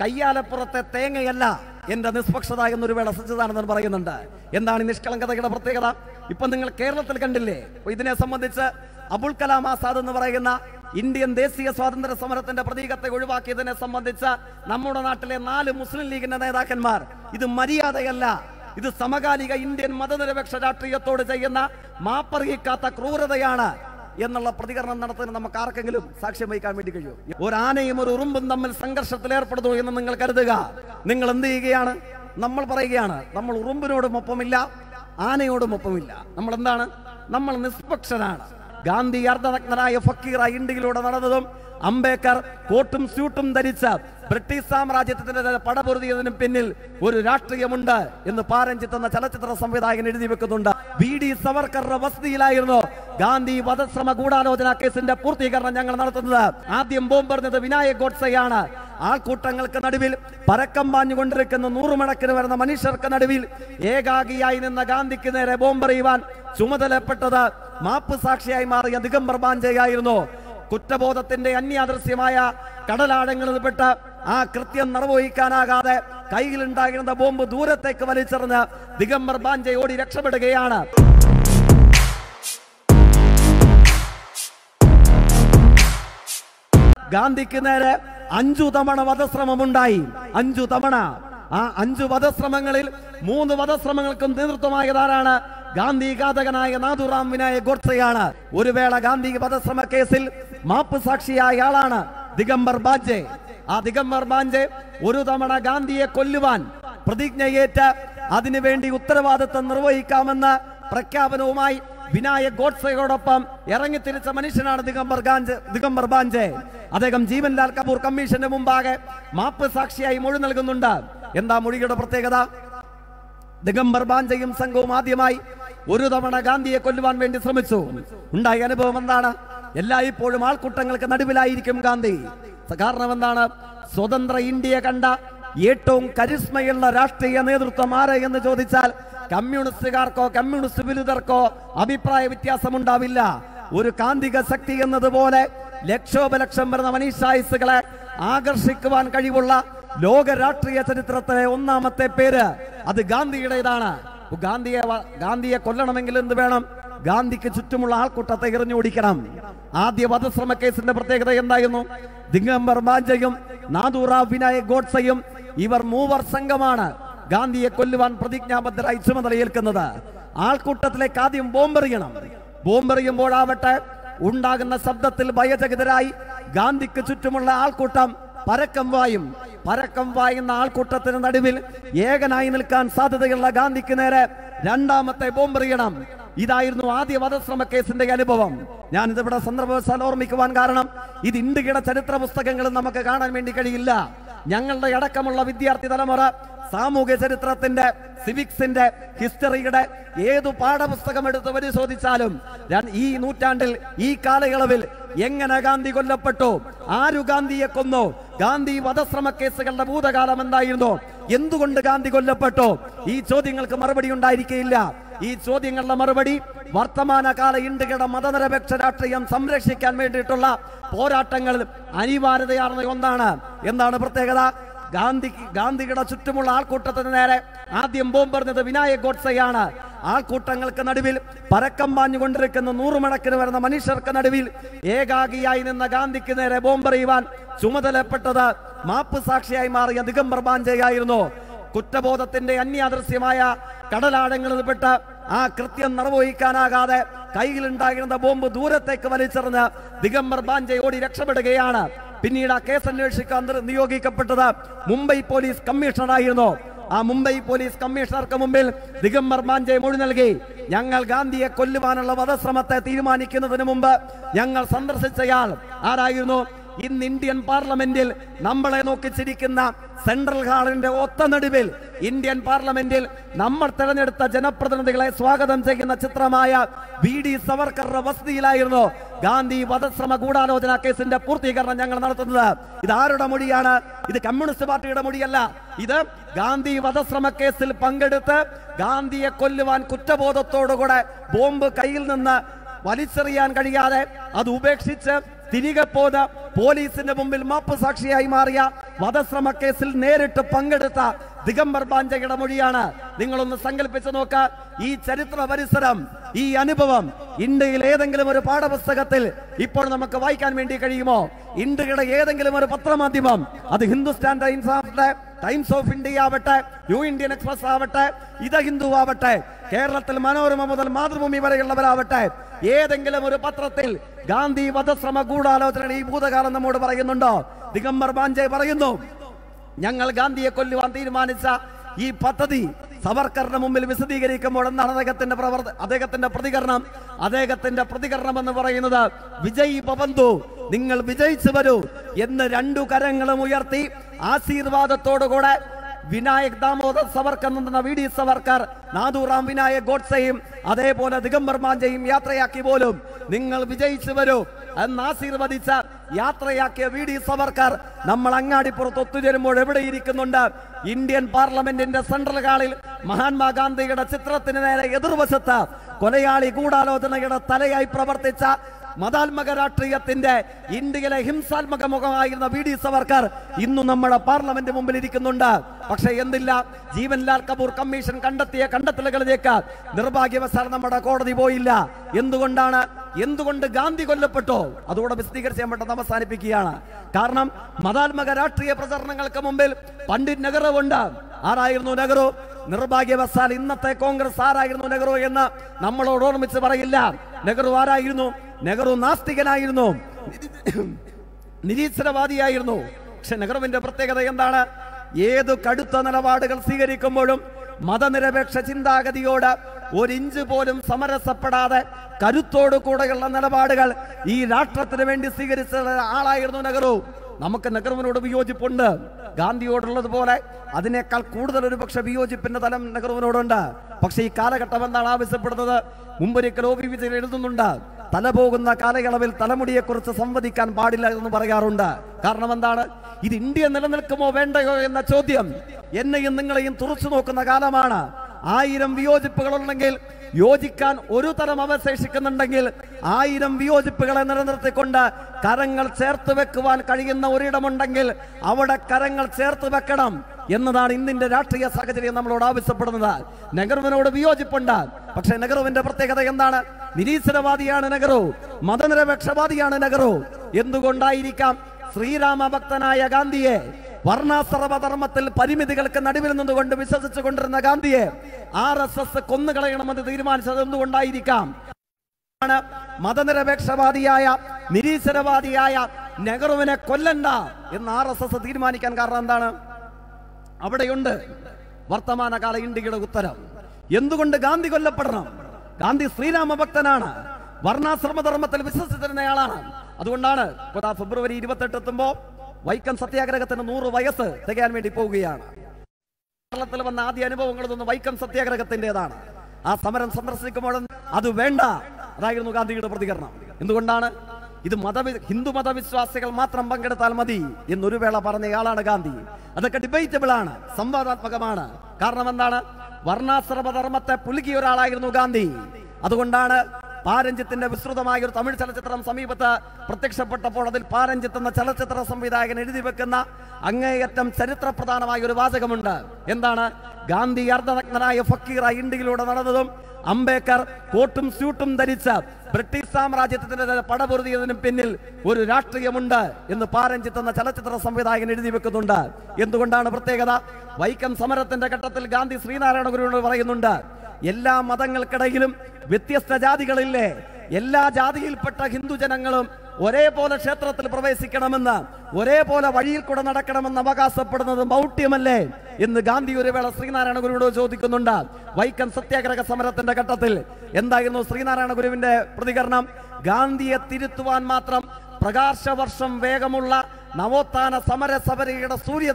കയ്യാലപ്പുറത്തെ തേങ്ങയല്ല എന്റെ നിഷ്പക്ഷത എന്നൊരു വേള സജ്ജതാണെന്ന് പറയുന്നുണ്ട് എന്താണ് ഈ നിഷ്കളങ്കതയുടെ പ്രത്യേകത ഇപ്പൊ നിങ്ങൾ കേരളത്തിൽ കണ്ടില്ലേ ഇതിനെ സംബന്ധിച്ച് അബുൽ കലാം ആസാദ് എന്ന് പറയുന്ന ഇന്ത്യൻ ദേശീയ സ്വാതന്ത്ര്യ സമരത്തിന്റെ പ്രതീകത്തെ ഒഴിവാക്കിയതിനെ സംബന്ധിച്ച് നമ്മുടെ നാട്ടിലെ നാല് മുസ്ലിം ലീഗിന്റെ നേതാക്കന്മാർ ഇത് മര്യാദയല്ല ഇത് സമകാലിക ഇന്ത്യൻ മതനിരപേക്ഷ രാഷ്ട്രീയത്തോട് ചെയ്യുന്ന മാപ്പറിയിക്കാത്ത ക്രൂരതയാണ് എന്നുള്ള പ്രതികരണം നടത്തുന്ന നമുക്ക് ആർക്കെങ്കിലും സാക്ഷ്യം വഹിക്കാൻ വേണ്ടി കഴിയും ഒരു ആനയും ഒരു ഉറുമ്പും തമ്മിൽ സംഘർഷത്തിൽ ഏർപ്പെടുന്നു എന്ന് നിങ്ങൾ കരുതുക നിങ്ങൾ എന്ത് ചെയ്യുകയാണ് നമ്മൾ പറയുകയാണ് നമ്മൾ ഉറുമ്പിനോടും ഒപ്പമില്ല ആനയോടും ഒപ്പമില്ല നമ്മൾ എന്താണ് നമ്മൾ നിഷ്പക്ഷനാണ് ഗാന്ധി അർദ്ധനഗ്നനായ ഫക്കീറ ഇന്ത്യയിലൂടെ നടന്നതും അംബേദ്കർ കോട്ടും സ്യൂട്ടും ധരിച്ച ബ്രിട്ടീഷ് സാമ്രാജ്യത്തിന്റെ പടപൊരുതിയതിനും പിന്നിൽ ഒരു രാഷ്ട്രീയമുണ്ട് എന്ന് പാരഞ്ചിത്ത് ചലച്ചിത്ര സംവിധായകൻ എഴുതി വെക്കുന്നുണ്ട് വി ഡി സവർക്കറുടെ വസതിയിലായിരുന്നു ഗാന്ധി വധശ്രമ ഗൂഢാലോചന കേസിന്റെ പൂർത്തീകരണം ഞങ്ങൾ നടത്തുന്നത് ആദ്യം ബോംബെറിഞ്ഞത് വിനായക് ഗോഡ്സെയാണ് ആൾക്കൂട്ടങ്ങൾക്ക് നടുവിൽ പരക്കം പാഞ്ഞുകൊണ്ടിരിക്കുന്ന നൂറുമണക്കിന് വരുന്ന മനുഷ്യർക്ക് നടുവിൽ ഏകാഗിയായി നിന്ന ഗാന്ധിക്ക് നേരെ ബോംബെറിയുവാൻ ചുമതലപ്പെട്ടത് മാപ്പ് സാക്ഷിയായി മാറിയ ദിഗംബർ ബാഞ്ചയായിരുന്നു കുറ്റബോധത്തിന്റെ അന്യാദൃശ്യമായ കടലാഴങ്ങളിൽപ്പെട്ട ആ കൃത്യം നിർവഹിക്കാനാകാതെ കയ്യിലുണ്ടായിരുന്ന ബോംബ് ദൂരത്തേക്ക് വലിച്ചെറിഞ്ഞ് ദിഗംബർ ബാഞ്ചെ ഓടി രക്ഷപ്പെടുകയാണ് ഗാന്ധിക്ക് നേരെ അഞ്ചു തവണ വധശ്രമമുണ്ടായി അഞ്ചു തവണ ആ അഞ്ചു വധശ്രമങ്ങളിൽ മൂന്ന് വധശ്രമങ്ങൾക്കും നേതൃത്വമായതാരാണ് ഗാന്ധി ഘാതകനായ നാഥുറാം വിനായക് ഗോഡ്സെയാണ് ഒരു വേള ഗാന്ധി വധശ്രമ കേസിൽ മാപ്പ് സാക്ഷിയായ ആളാണ് ദിഗംബർ ബാജെ ആ ദിഗംബർ ബാഞ്ചെ ഒരു തവണ ഗാന്ധിയെ കൊല്ലുവാൻ പ്രതിജ്ഞയേറ്റ് അതിനുവേണ്ടി ഉത്തരവാദിത്വം നിർവഹിക്കാമെന്ന പ്രഖ്യാപനവുമായി വിനായക് ഗോഡ്സയോടൊപ്പം ഇറങ്ങി തിരിച്ച മനുഷ്യനാണ് ദിഗംബർ ഗാഞ്ച് ദിഗംബർ ബാഞ്ചെ അദ്ദേഹം ജീവൻലാൽ കപൂർ കമ്മീഷന്റെ മുമ്പാകെ മാപ്പ് സാക്ഷിയായി മൊഴി നൽകുന്നുണ്ട് എന്താ മൊഴിയുടെ പ്രത്യേകത ദിഗംബർ ബാഞ്ചയും സംഘവും ആദ്യമായി ഒരു തവണ ഗാന്ധിയെ കൊല്ലുവാൻ വേണ്ടി ശ്രമിച്ചു ഉണ്ടായ അനുഭവം എന്താണ് എല്ലായ്പ്പോഴും ആൾക്കൂട്ടങ്ങൾക്ക് നടുവിലായിരിക്കും ഗാന്ധി കാരണം എന്താണ് സ്വതന്ത്ര ഇന്ത്യ കണ്ട ഏറ്റവും കരിസ്മയുള്ള രാഷ്ട്രീയ നേതൃത്വം ആരെ എന്ന് ചോദിച്ചാൽ കമ്മ്യൂണിസ്റ്റുകാർക്കോ കമ്മ്യൂണിസ്റ്റ് വിരുദ്ധർക്കോ അഭിപ്രായ വ്യത്യാസമുണ്ടാവില്ല ഒരു കാന്തിക ശക്തി എന്നതുപോലെ ലക്ഷോപലക്ഷം വരുന്ന മനീഷായുസുകളെ ആകർഷിക്കുവാൻ കഴിവുള്ള ലോക രാഷ്ട്രീയ ചരിത്രത്തിലെ ഒന്നാമത്തെ പേര് അത് ഗാന്ധിയുടേതാണ് ഗാന്ധിയെ ഗാന്ധിയെ കൊല്ലണമെങ്കിൽ എന്ത് വേണം ഗാന്ധിക്ക് ചുറ്റുമുള്ള ആൾക്കൂട്ടത്തെ എറിഞ്ഞോടിക്കണം ആദ്യ വധശ്രമ കേസിന്റെ പ്രത്യേകത എന്തായിരുന്നു ദിഗംബർ മാഞ്ചയും നാദൂറാവ് വിനായക് ഗോഡ്സയും ഇവർ മൂവർ സംഘമാണ് ഗാന്ധിയെ കൊല്ലുവാൻ പ്രതിജ്ഞാബദ്ധരായി ചുമതലയേൽക്കുന്നത് ആൾക്കൂട്ടത്തിലേക്ക് ആദ്യം ബോംബെറിയണം ബോംബെറിയുമ്പോഴാവട്ടെ ഉണ്ടാകുന്ന ശബ്ദത്തിൽ ഭയചകിതരായി ഗാന്ധിക്ക് ചുറ്റുമുള്ള ആൾക്കൂട്ടം പരക്കം വായും പരക്കം വായുന്ന ആൾക്കൂട്ടത്തിന് നടുവിൽ ഏകനായി നിൽക്കാൻ സാധ്യതയുള്ള ഗാന്ധിക്ക് നേരെ രണ്ടാമത്തെ ബോംബെറിയണം ഇതായിരുന്നു ആദ്യ വധശ്രമ കേസിന്റെ അനുഭവം ഞാൻ ഇതിവിടെ സന്ദർഭവശാൽ ഓർമ്മിക്കുവാൻ കാരണം ഇത് ഇന്ത്യയുടെ ചരിത്ര പുസ്തകങ്ങളും നമുക്ക് കാണാൻ വേണ്ടി കഴിയില്ല ഞങ്ങളുടെ അടക്കമുള്ള വിദ്യാർത്ഥി തലമുറ സാമൂഹ്യ ചരിത്രത്തിന്റെ സിവിക്സിന്റെ ഹിസ്റ്ററിയുടെ ഏതു പാഠപുസ്തകം എടുത്ത് പരിശോധിച്ചാലും ഈ നൂറ്റാണ്ടിൽ ഈ കാലയളവിൽ എങ്ങനെ ഗാന്ധി കൊല്ലപ്പെട്ടു ആരു ഗാന്ധിയെ കൊന്നു ഗാന്ധി വധശ്രമ കേസുകളുടെ ഭൂതകാലം എന്തായിരുന്നു എന്തുകൊണ്ട് ഗാന്ധി കൊല്ലപ്പെട്ടു ഈ ചോദ്യങ്ങൾക്ക് മറുപടി ഉണ്ടായിരിക്കില്ല ഈ ചോദ്യങ്ങളുടെ മറുപടി വർത്തമാനകാല ഇന്ത്യയുടെ മതനിരപേക്ഷ രാഷ്ട്രീയം സംരക്ഷിക്കാൻ വേണ്ടിയിട്ടുള്ള പോരാട്ടങ്ങൾ അനിവാര്യതയാർന്ന ഒന്നാണ് എന്താണ് പ്രത്യേകത ഗാന്ധി ഗാന്ധിയുടെ ചുറ്റുമുള്ള ആൾക്കൂട്ടത്തിന് നേരെ ആദ്യം ബോംബെറിഞ്ഞത് വിനായക് ഗോഡ്സെയാണ് ആൾക്കൂട്ടങ്ങൾക്ക് നടുവിൽ പരക്കം പാഞ്ഞുകൊണ്ടിരിക്കുന്ന നൂറുമണക്കിന് വരുന്ന മനുഷ്യർക്ക് നടുവിൽ ഏകാഗിയായി നിന്ന ഗാന്ധിക്ക് നേരെ ബോംബെറിയുവാൻ ചുമതലപ്പെട്ടത് മാപ്പ് സാക്ഷിയായി മാറിയ ദിഗംബർ ബാഞ്ചയായിരുന്നു കുറ്റബോധത്തിന്റെ അന്യാദൃശ്യമായ കടലാഴങ്ങളിൽപ്പെട്ട ആ കൃത്യം നിർവഹിക്കാനാകാതെ കയ്യിലുണ്ടായിരുന്ന ബോംബ് ദൂരത്തേക്ക് വലിച്ചെറിഞ്ഞ് ദിഗംബർ ബാഞ്ചെ ഓടി രക്ഷപ്പെടുകയാണ് പിന്നീട് ആ കേസ് അന്വേഷിക്കാൻ നിയോഗിക്കപ്പെട്ടത് മുംബൈ പോലീസ് കമ്മീഷണറായിരുന്നു ആ മുംബൈ പോലീസ് കമ്മീഷണർക്ക് മുമ്പിൽ ദിഗംബർ മാഞ്ചെ മൊഴി നൽകി ഞങ്ങൾ ഗാന്ധിയെ കൊല്ലുവാനുള്ള വധശ്രമത്തെ തീരുമാനിക്കുന്നതിന് മുമ്പ് ഞങ്ങൾ സന്ദർശിച്ചയാൾ ആരായിരുന്നു ഇന്ന് ഇന്ത്യൻ പാർലമെന്റിൽ നമ്മളെ നോക്കി ചിരിക്കുന്ന സെൻട്രൽ ഹാളിന്റെ ഒത്ത നടുവിൽ ഇന്ത്യൻ പാർലമെന്റിൽ നമ്മൾ തെരഞ്ഞെടുത്ത ജനപ്രതിനിധികളെ സ്വാഗതം ചെയ്യുന്ന ചിത്രമായ വി ഡി സവർക്കറുടെ വസതിയിലായിരുന്നു ഗാന്ധി വധശ്രമ ഗൂഢാലോചന കേസിന്റെ പൂർത്തീകരണം ഞങ്ങൾ നടത്തുന്നത് ഇത് ആരുടെ മൊഴിയാണ് ഇത് കമ്മ്യൂണിസ്റ്റ് പാർട്ടിയുടെ മൊഴിയല്ല ഇത് ഗാന്ധി വധശ്രമ കേസിൽ പങ്കെടുത്ത് ഗാന്ധിയെ കൊല്ലുവാൻ കുറ്റബോധത്തോടുകൂടെ ബോംബ് കയ്യിൽ നിന്ന് വലിച്ചെറിയാൻ കഴിയാതെ അത് ഉപേക്ഷിച്ച് തിരികെ പോത പോലീസിന്റെ മുമ്പിൽ മാപ്പ് സാക്ഷിയായി മാറിയ വധശ്രമ കേസിൽ നേരിട്ട് പങ്കെടുത്ത ദിഗംബർ പാഞ്ചയുടെ മൊഴിയാണ് നിങ്ങളൊന്ന് സങ്കല്പിച്ചു നോക്ക ഈ ചരിത്ര പരിസരം ഈ അനുഭവം ഇന്ത്യയിൽ ഏതെങ്കിലും ഒരു പാഠപുസ്തകത്തിൽ ഇപ്പോൾ നമുക്ക് വായിക്കാൻ വേണ്ടി കഴിയുമോ ഇന്ത്യയുടെ ഏതെങ്കിലും ഒരു പത്രമാധ്യമം അത് ഹിന്ദുസ്ഥാൻ ടൈംസ് ആവട്ടെ ടൈംസ് ഓഫ് ഇന്ത്യ ആവട്ടെ ന്യൂ ഇന്ത്യൻ എക്സ്പ്രസ് ആവട്ടെ ഇത ഹിന്ദു ആവട്ടെ കേരളത്തിൽ മനോരമ മുതൽ മാതൃഭൂമി വരെയുള്ളവരാവട്ടെ ഏതെങ്കിലും ഒരു പത്രത്തിൽ ഗാന്ധി വധശ്രമ ഗൂഢാലോചന ഈ ഭൂതകാലം നമ്മോട് പറയുന്നുണ്ടോ ദിഗംബർ പാഞ്ചെ പറയുന്നു ഞങ്ങൾ ഗാന്ധിയെ കൊല്ലുവാൻ തീരുമാനിച്ച ഈ പദ്ധതി സവർക്കറിന് മുമ്പിൽ വിശദീകരിക്കുമ്പോൾ എന്താണ് അദ്ദേഹത്തിന്റെ പ്രവർത്ത അദ്ദേഹത്തിന്റെ പ്രതികരണം അദ്ദേഹത്തിന്റെ പ്രതികരണം എന്ന് പറയുന്നത് വിജയ് പവന്തു നിങ്ങൾ വിജയിച്ചു വരൂ എന്ന് രണ്ടു കരങ്ങളും ഉയർത്തി ആശീർവാദത്തോടുകൂടെ വിനായക് ദാമോദർ സവർക്കർ നിന്ന വി ഡി സവർക്കർ നാദൂറാം വിനായക് ഗോഡ്സയും അതേപോലെ ദിഗംബർ മാഞ്ചയും യാത്രയാക്കി പോലും നിങ്ങൾ വിജയിച്ചു വരൂ എന്ന് ആശീർവദിച്ച യാത്രയാക്കിയ വി ഡി സവർക്കർ നമ്മൾ അങ്ങാടിപ്പുറത്ത് ഒത്തുചേരുമ്പോൾ എവിടെ ഇരിക്കുന്നുണ്ട് ഇന്ത്യൻ പാർലമെന്റിന്റെ സെൻട്രൽ ഹാളിൽ മഹാത്മാഗാന്ധിയുടെ ചിത്രത്തിന് നേരെ എതിർവശത്ത് കൊലയാളി ഗൂഢാലോചനയുടെ തലയായി പ്രവർത്തിച്ച മതാത്മക രാഷ്ട്രീയത്തിന്റെ ഇന്ത്യയിലെ ഹിംസാത്മക മുഖമായിരുന്ന വി ഡി സവർക്കർ ഇന്നും നമ്മുടെ പാർലമെന്റ് മുമ്പിൽ ഇരിക്കുന്നുണ്ട് പക്ഷെ എന്തില്ല ജീവൻലാൽ കപൂർ കമ്മീഷൻ കണ്ടെത്തിയ കണ്ടെത്തലുകളിലേക്ക് നിർഭാഗ്യവശാൽ നമ്മുടെ കോടതി പോയില്ല എന്തുകൊണ്ടാണ് എന്തുകൊണ്ട് ഗാന്ധി കൊല്ലപ്പെട്ടോ അതുകൂടെ വിശദീകരിച്ച് പെട്ടെന്ന് അവസാനിപ്പിക്കുകയാണ് കാരണം മതാത്മക രാഷ്ട്രീയ പ്രചരണങ്ങൾക്ക് മുമ്പിൽ പണ്ഡിറ്റ് നെഹ്റുവുണ്ട് ആരായിരുന്നു നെഹ്റു നിർഭാഗ്യവശാൽ ഇന്നത്തെ കോൺഗ്രസ് ആരായിരുന്നു നെഹ്റു എന്ന് നമ്മളോട് ഓർമ്മിച്ച് പറയില്ല നെഹ്റു ആരായിരുന്നു നെഹ്റു നാസ്തികനായിരുന്നു നിരീശ്വരവാദിയായിരുന്നു പക്ഷെ നെഹ്റുവിന്റെ പ്രത്യേകത എന്താണ് ഏത് കടുത്ത നിലപാടുകൾ സ്വീകരിക്കുമ്പോഴും മതനിരപേക്ഷ ചിന്താഗതിയോട് ഒരിഞ്ച് പോലും സമരസപ്പെടാതെ കരുത്തോടു കൂടെയുള്ള നിലപാടുകൾ ഈ രാഷ്ട്രത്തിന് വേണ്ടി സ്വീകരിച്ച ആളായിരുന്നു നെഹ്റു നമുക്ക് നെഹ്റുവിനോട് വിയോജിപ്പുണ്ട് ഗാന്ധിയോടുള്ളതുപോലെ അതിനേക്കാൾ കൂടുതൽ ഒരു പക്ഷെ വിയോജിപ്പിന്റെ തലം നെഹ്റുവിനോടുണ്ട് പക്ഷെ ഈ കാലഘട്ടം എന്താണ് ആവശ്യപ്പെടുന്നത് മുമ്പൊരിക്കലോ ഒ എഴുതുന്നുണ്ട് തല പോകുന്ന കാലയളവിൽ തലമുടിയെക്കുറിച്ച് സംവദിക്കാൻ പാടില്ല എന്ന് പറയാറുണ്ട് കാരണം എന്താണ് ഇത് ഇന്ത്യ നിലനിൽക്കുമോ വേണ്ടയോ എന്ന ചോദ്യം എന്നെയും നിങ്ങളെയും തുറച്ചു നോക്കുന്ന കാലമാണ് ആയിരം വിയോജിപ്പുകൾ ഉണ്ടെങ്കിൽ യോജിക്കാൻ ഒരു തരം അവശേഷിക്കുന്നുണ്ടെങ്കിൽ ആയിരം വിയോജിപ്പുകളെ നിലനിർത്തിക്കൊണ്ട് കരങ്ങൾ ചേർത്ത് വെക്കുവാൻ കഴിയുന്ന ഒരിടമുണ്ടെങ്കിൽ അവിടെ കരങ്ങൾ ചേർത്ത് വെക്കണം എന്നതാണ് ഇന്നിന്റെ രാഷ്ട്രീയ സാഹചര്യം നമ്മളോട് ആവശ്യപ്പെടുന്നത് നെഹ്റുവിനോട് വിയോജിപ്പുണ്ട് പക്ഷെ നെഹ്റുവിന്റെ പ്രത്യേകത എന്താണ് നിരീശ്വരവാദിയാണ് നെഹ്റു മതനിരപേക്ഷവാദിയാണ് നെഹ്റു എന്തുകൊണ്ടായിരിക്കാം ശ്രീരാമഭക്തനായ ഗാന്ധിയെ വർണ്ണാശ്രമധർമ്മത്തിൽ പരിമിതികൾക്ക് നടുവിൽ നിന്നുകൊണ്ട് വിശ്വസിച്ചു കൊണ്ടിരുന്ന ഗാന്ധിയെ ആർ എസ് എസ് കൊന്നുകളയണമെന്ന് തീരുമാനിച്ചത് എന്തുകൊണ്ടായിരിക്കാം മതനിരപേക്ഷവാദിയായ നിരീശ്വരവാദിയായ നെഹ്റുവിനെ കൊല്ലണ്ട എന്ന് ആർ എസ് എസ് തീരുമാനിക്കാൻ കാരണം എന്താണ് അവിടെയുണ്ട് വർത്തമാനകാല ഇന്ത്യയുടെ ഉത്തരം എന്തുകൊണ്ട് ഗാന്ധി കൊല്ലപ്പെടണം ഗാന്ധി ശ്രീരാമ ഭക്തനാണ് വർണ്ണാശ്രമധർമ്മത്തിൽ വിശ്വസിച്ചിരുന്നയാളാണ് അതുകൊണ്ടാണ് ഫെബ്രുവരി ഇരുപത്തെട്ട് എത്തുമ്പോൾ വൈക്കം സത്യാഗ്രഹത്തിന് നൂറ് വയസ്സ് തികയാൻ വേണ്ടി പോവുകയാണ് കേരളത്തിൽ വന്ന ആദ്യ അനുഭവങ്ങളൊന്നും വൈക്കം സത്യാഗ്രഹത്തിന്റേതാണ് ആ സമരം സന്ദർശിക്കുമ്പോൾ അത് വേണ്ട അതായിരുന്നു ഗാന്ധിയുടെ പ്രതികരണം എന്തുകൊണ്ടാണ് ഇത് മത ഹിന്ദു മതവിശ്വാസികൾ മാത്രം പങ്കെടുത്താൽ മതി എന്നൊരു വേള പറഞ്ഞയാളാണ് ഗാന്ധി അതൊക്കെ ഡിബേറ്റബിൾ ആണ് സംവാദാത്മകമാണ് കാരണം എന്താണ് വർണ്ണാശ്രമധർമ്മത്തെ പുലുകിയ ഒരാളായിരുന്നു ഗാന്ധി അതുകൊണ്ടാണ് പാരഞ്ചത്തിന്റെ വിസ്തൃതമായ ഒരു തമിഴ് ചലച്ചിത്രം സമീപത്ത് പ്രത്യക്ഷപ്പെട്ടപ്പോൾ അതിൽ പാരഞ്ചത്ത് എന്ന ചലച്ചിത്ര സംവിധായകൻ എഴുതി വെക്കുന്ന അങ്ങേയറ്റം പ്രധാനമായ ഒരു വാചകമുണ്ട് എന്താണ് ഗാന്ധി അർദ്ധനഗ്നായ ഫക്കീറ ഇന്ത്യയിലൂടെ നടന്നതും അംബേദ്കർ കോട്ടും സ്യൂട്ടും ധരിച്ച ബ്രിട്ടീഷ് സാമ്രാജ്യത്തിന്റെ പടപൊരുതിയതിനും പിന്നിൽ ഒരു രാഷ്ട്രീയമുണ്ട് എന്ന് പാരഞ്ചിത്ത് എന്ന ചലച്ചിത്ര സംവിധായകൻ എഴുതി വെക്കുന്നുണ്ട് എന്തുകൊണ്ടാണ് പ്രത്യേകത വൈക്കം സമരത്തിന്റെ ഘട്ടത്തിൽ ഗാന്ധി ശ്രീനാരായണ ഗുരുവിനോട് പറയുന്നുണ്ട് എല്ലാ മതങ്ങൾക്കിടയിലും വ്യത്യസ്ത ജാതികളില്ലേ എല്ലാ ജാതിയിൽപ്പെട്ട ഹിന്ദു ജനങ്ങളും ഒരേപോലെ ക്ഷേത്രത്തിൽ പ്രവേശിക്കണമെന്ന് ഒരേപോലെ വഴിയിൽ കൂടെ നടക്കണമെന്ന് അവകാശപ്പെടുന്നത് മൗട്ട്യമല്ലേ എന്ന് ഗാന്ധി ഒരു വേള ശ്രീനാരായണ ഗുരുവിനോട് ചോദിക്കുന്നുണ്ട് വൈക്കം സത്യാഗ്രഹ സമരത്തിന്റെ ഘട്ടത്തിൽ എന്തായിരുന്നു ശ്രീനാരായണ ഗുരുവിന്റെ പ്രതികരണം ഗാന്ധിയെ തിരുത്തുവാൻ മാത്രം പ്രകാശവർഷം വേഗമുള്ള നവോത്ഥാന സമര സബരിയുടെ സൂര്യ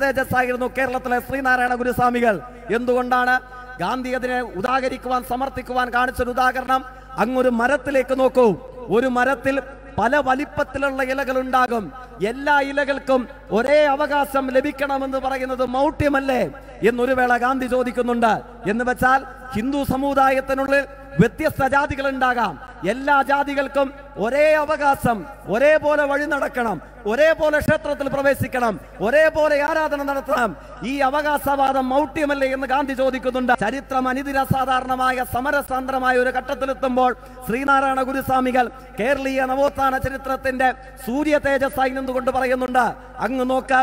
കേരളത്തിലെ ശ്രീനാരായണ ഗുരുസ്വാമികൾ എന്തുകൊണ്ടാണ് ഗാന്ധി അതിനെ ഉദാഹരിക്കുവാൻ സമർത്ഥിക്കുവാൻ കാണിച്ചൊരു ഉദാഹരണം അങ്ങൊരു മരത്തിലേക്ക് നോക്കൂ ഒരു മരത്തിൽ പല വലിപ്പത്തിലുള്ള ഇലകൾ ഉണ്ടാകും എല്ലാ ഇലകൾക്കും ഒരേ അവകാശം ലഭിക്കണമെന്ന് പറയുന്നത് മൗട്ട്യമല്ലേ എന്നൊരു വേള ഗാന്ധി ചോദിക്കുന്നുണ്ട് എന്ന് വെച്ചാൽ ഹിന്ദു സമുദായത്തിനുള്ളിൽ വ്യത്യസ്ത ജാതികൾ ഉണ്ടാകാം എല്ലാ ജാതികൾക്കും ഒരേ അവകാശം ഒരേപോലെ വഴി നടക്കണം ഒരേപോലെ ക്ഷേത്രത്തിൽ പ്രവേശിക്കണം ഒരേപോലെ ആരാധന നടത്തണം ഈ അവകാശവാദം മൗട്യമല്ലേ എന്ന് ഗാന്ധി ചോദിക്കുന്നുണ്ട് ചരിത്രം അനിതിരസാധാരണമായ സമരസാന്ദ്രമായ ഒരു ഘട്ടത്തിലെത്തുമ്പോൾ ശ്രീനാരായണ ഗുരുസ്വാമികൾ കേരളീയ നവോത്ഥാന ചരിത്രത്തിന്റെ സൂര്യ തേജസ്സായി നിന്നുകൊണ്ട് പറയുന്നുണ്ട് അങ്ങ് നോക്ക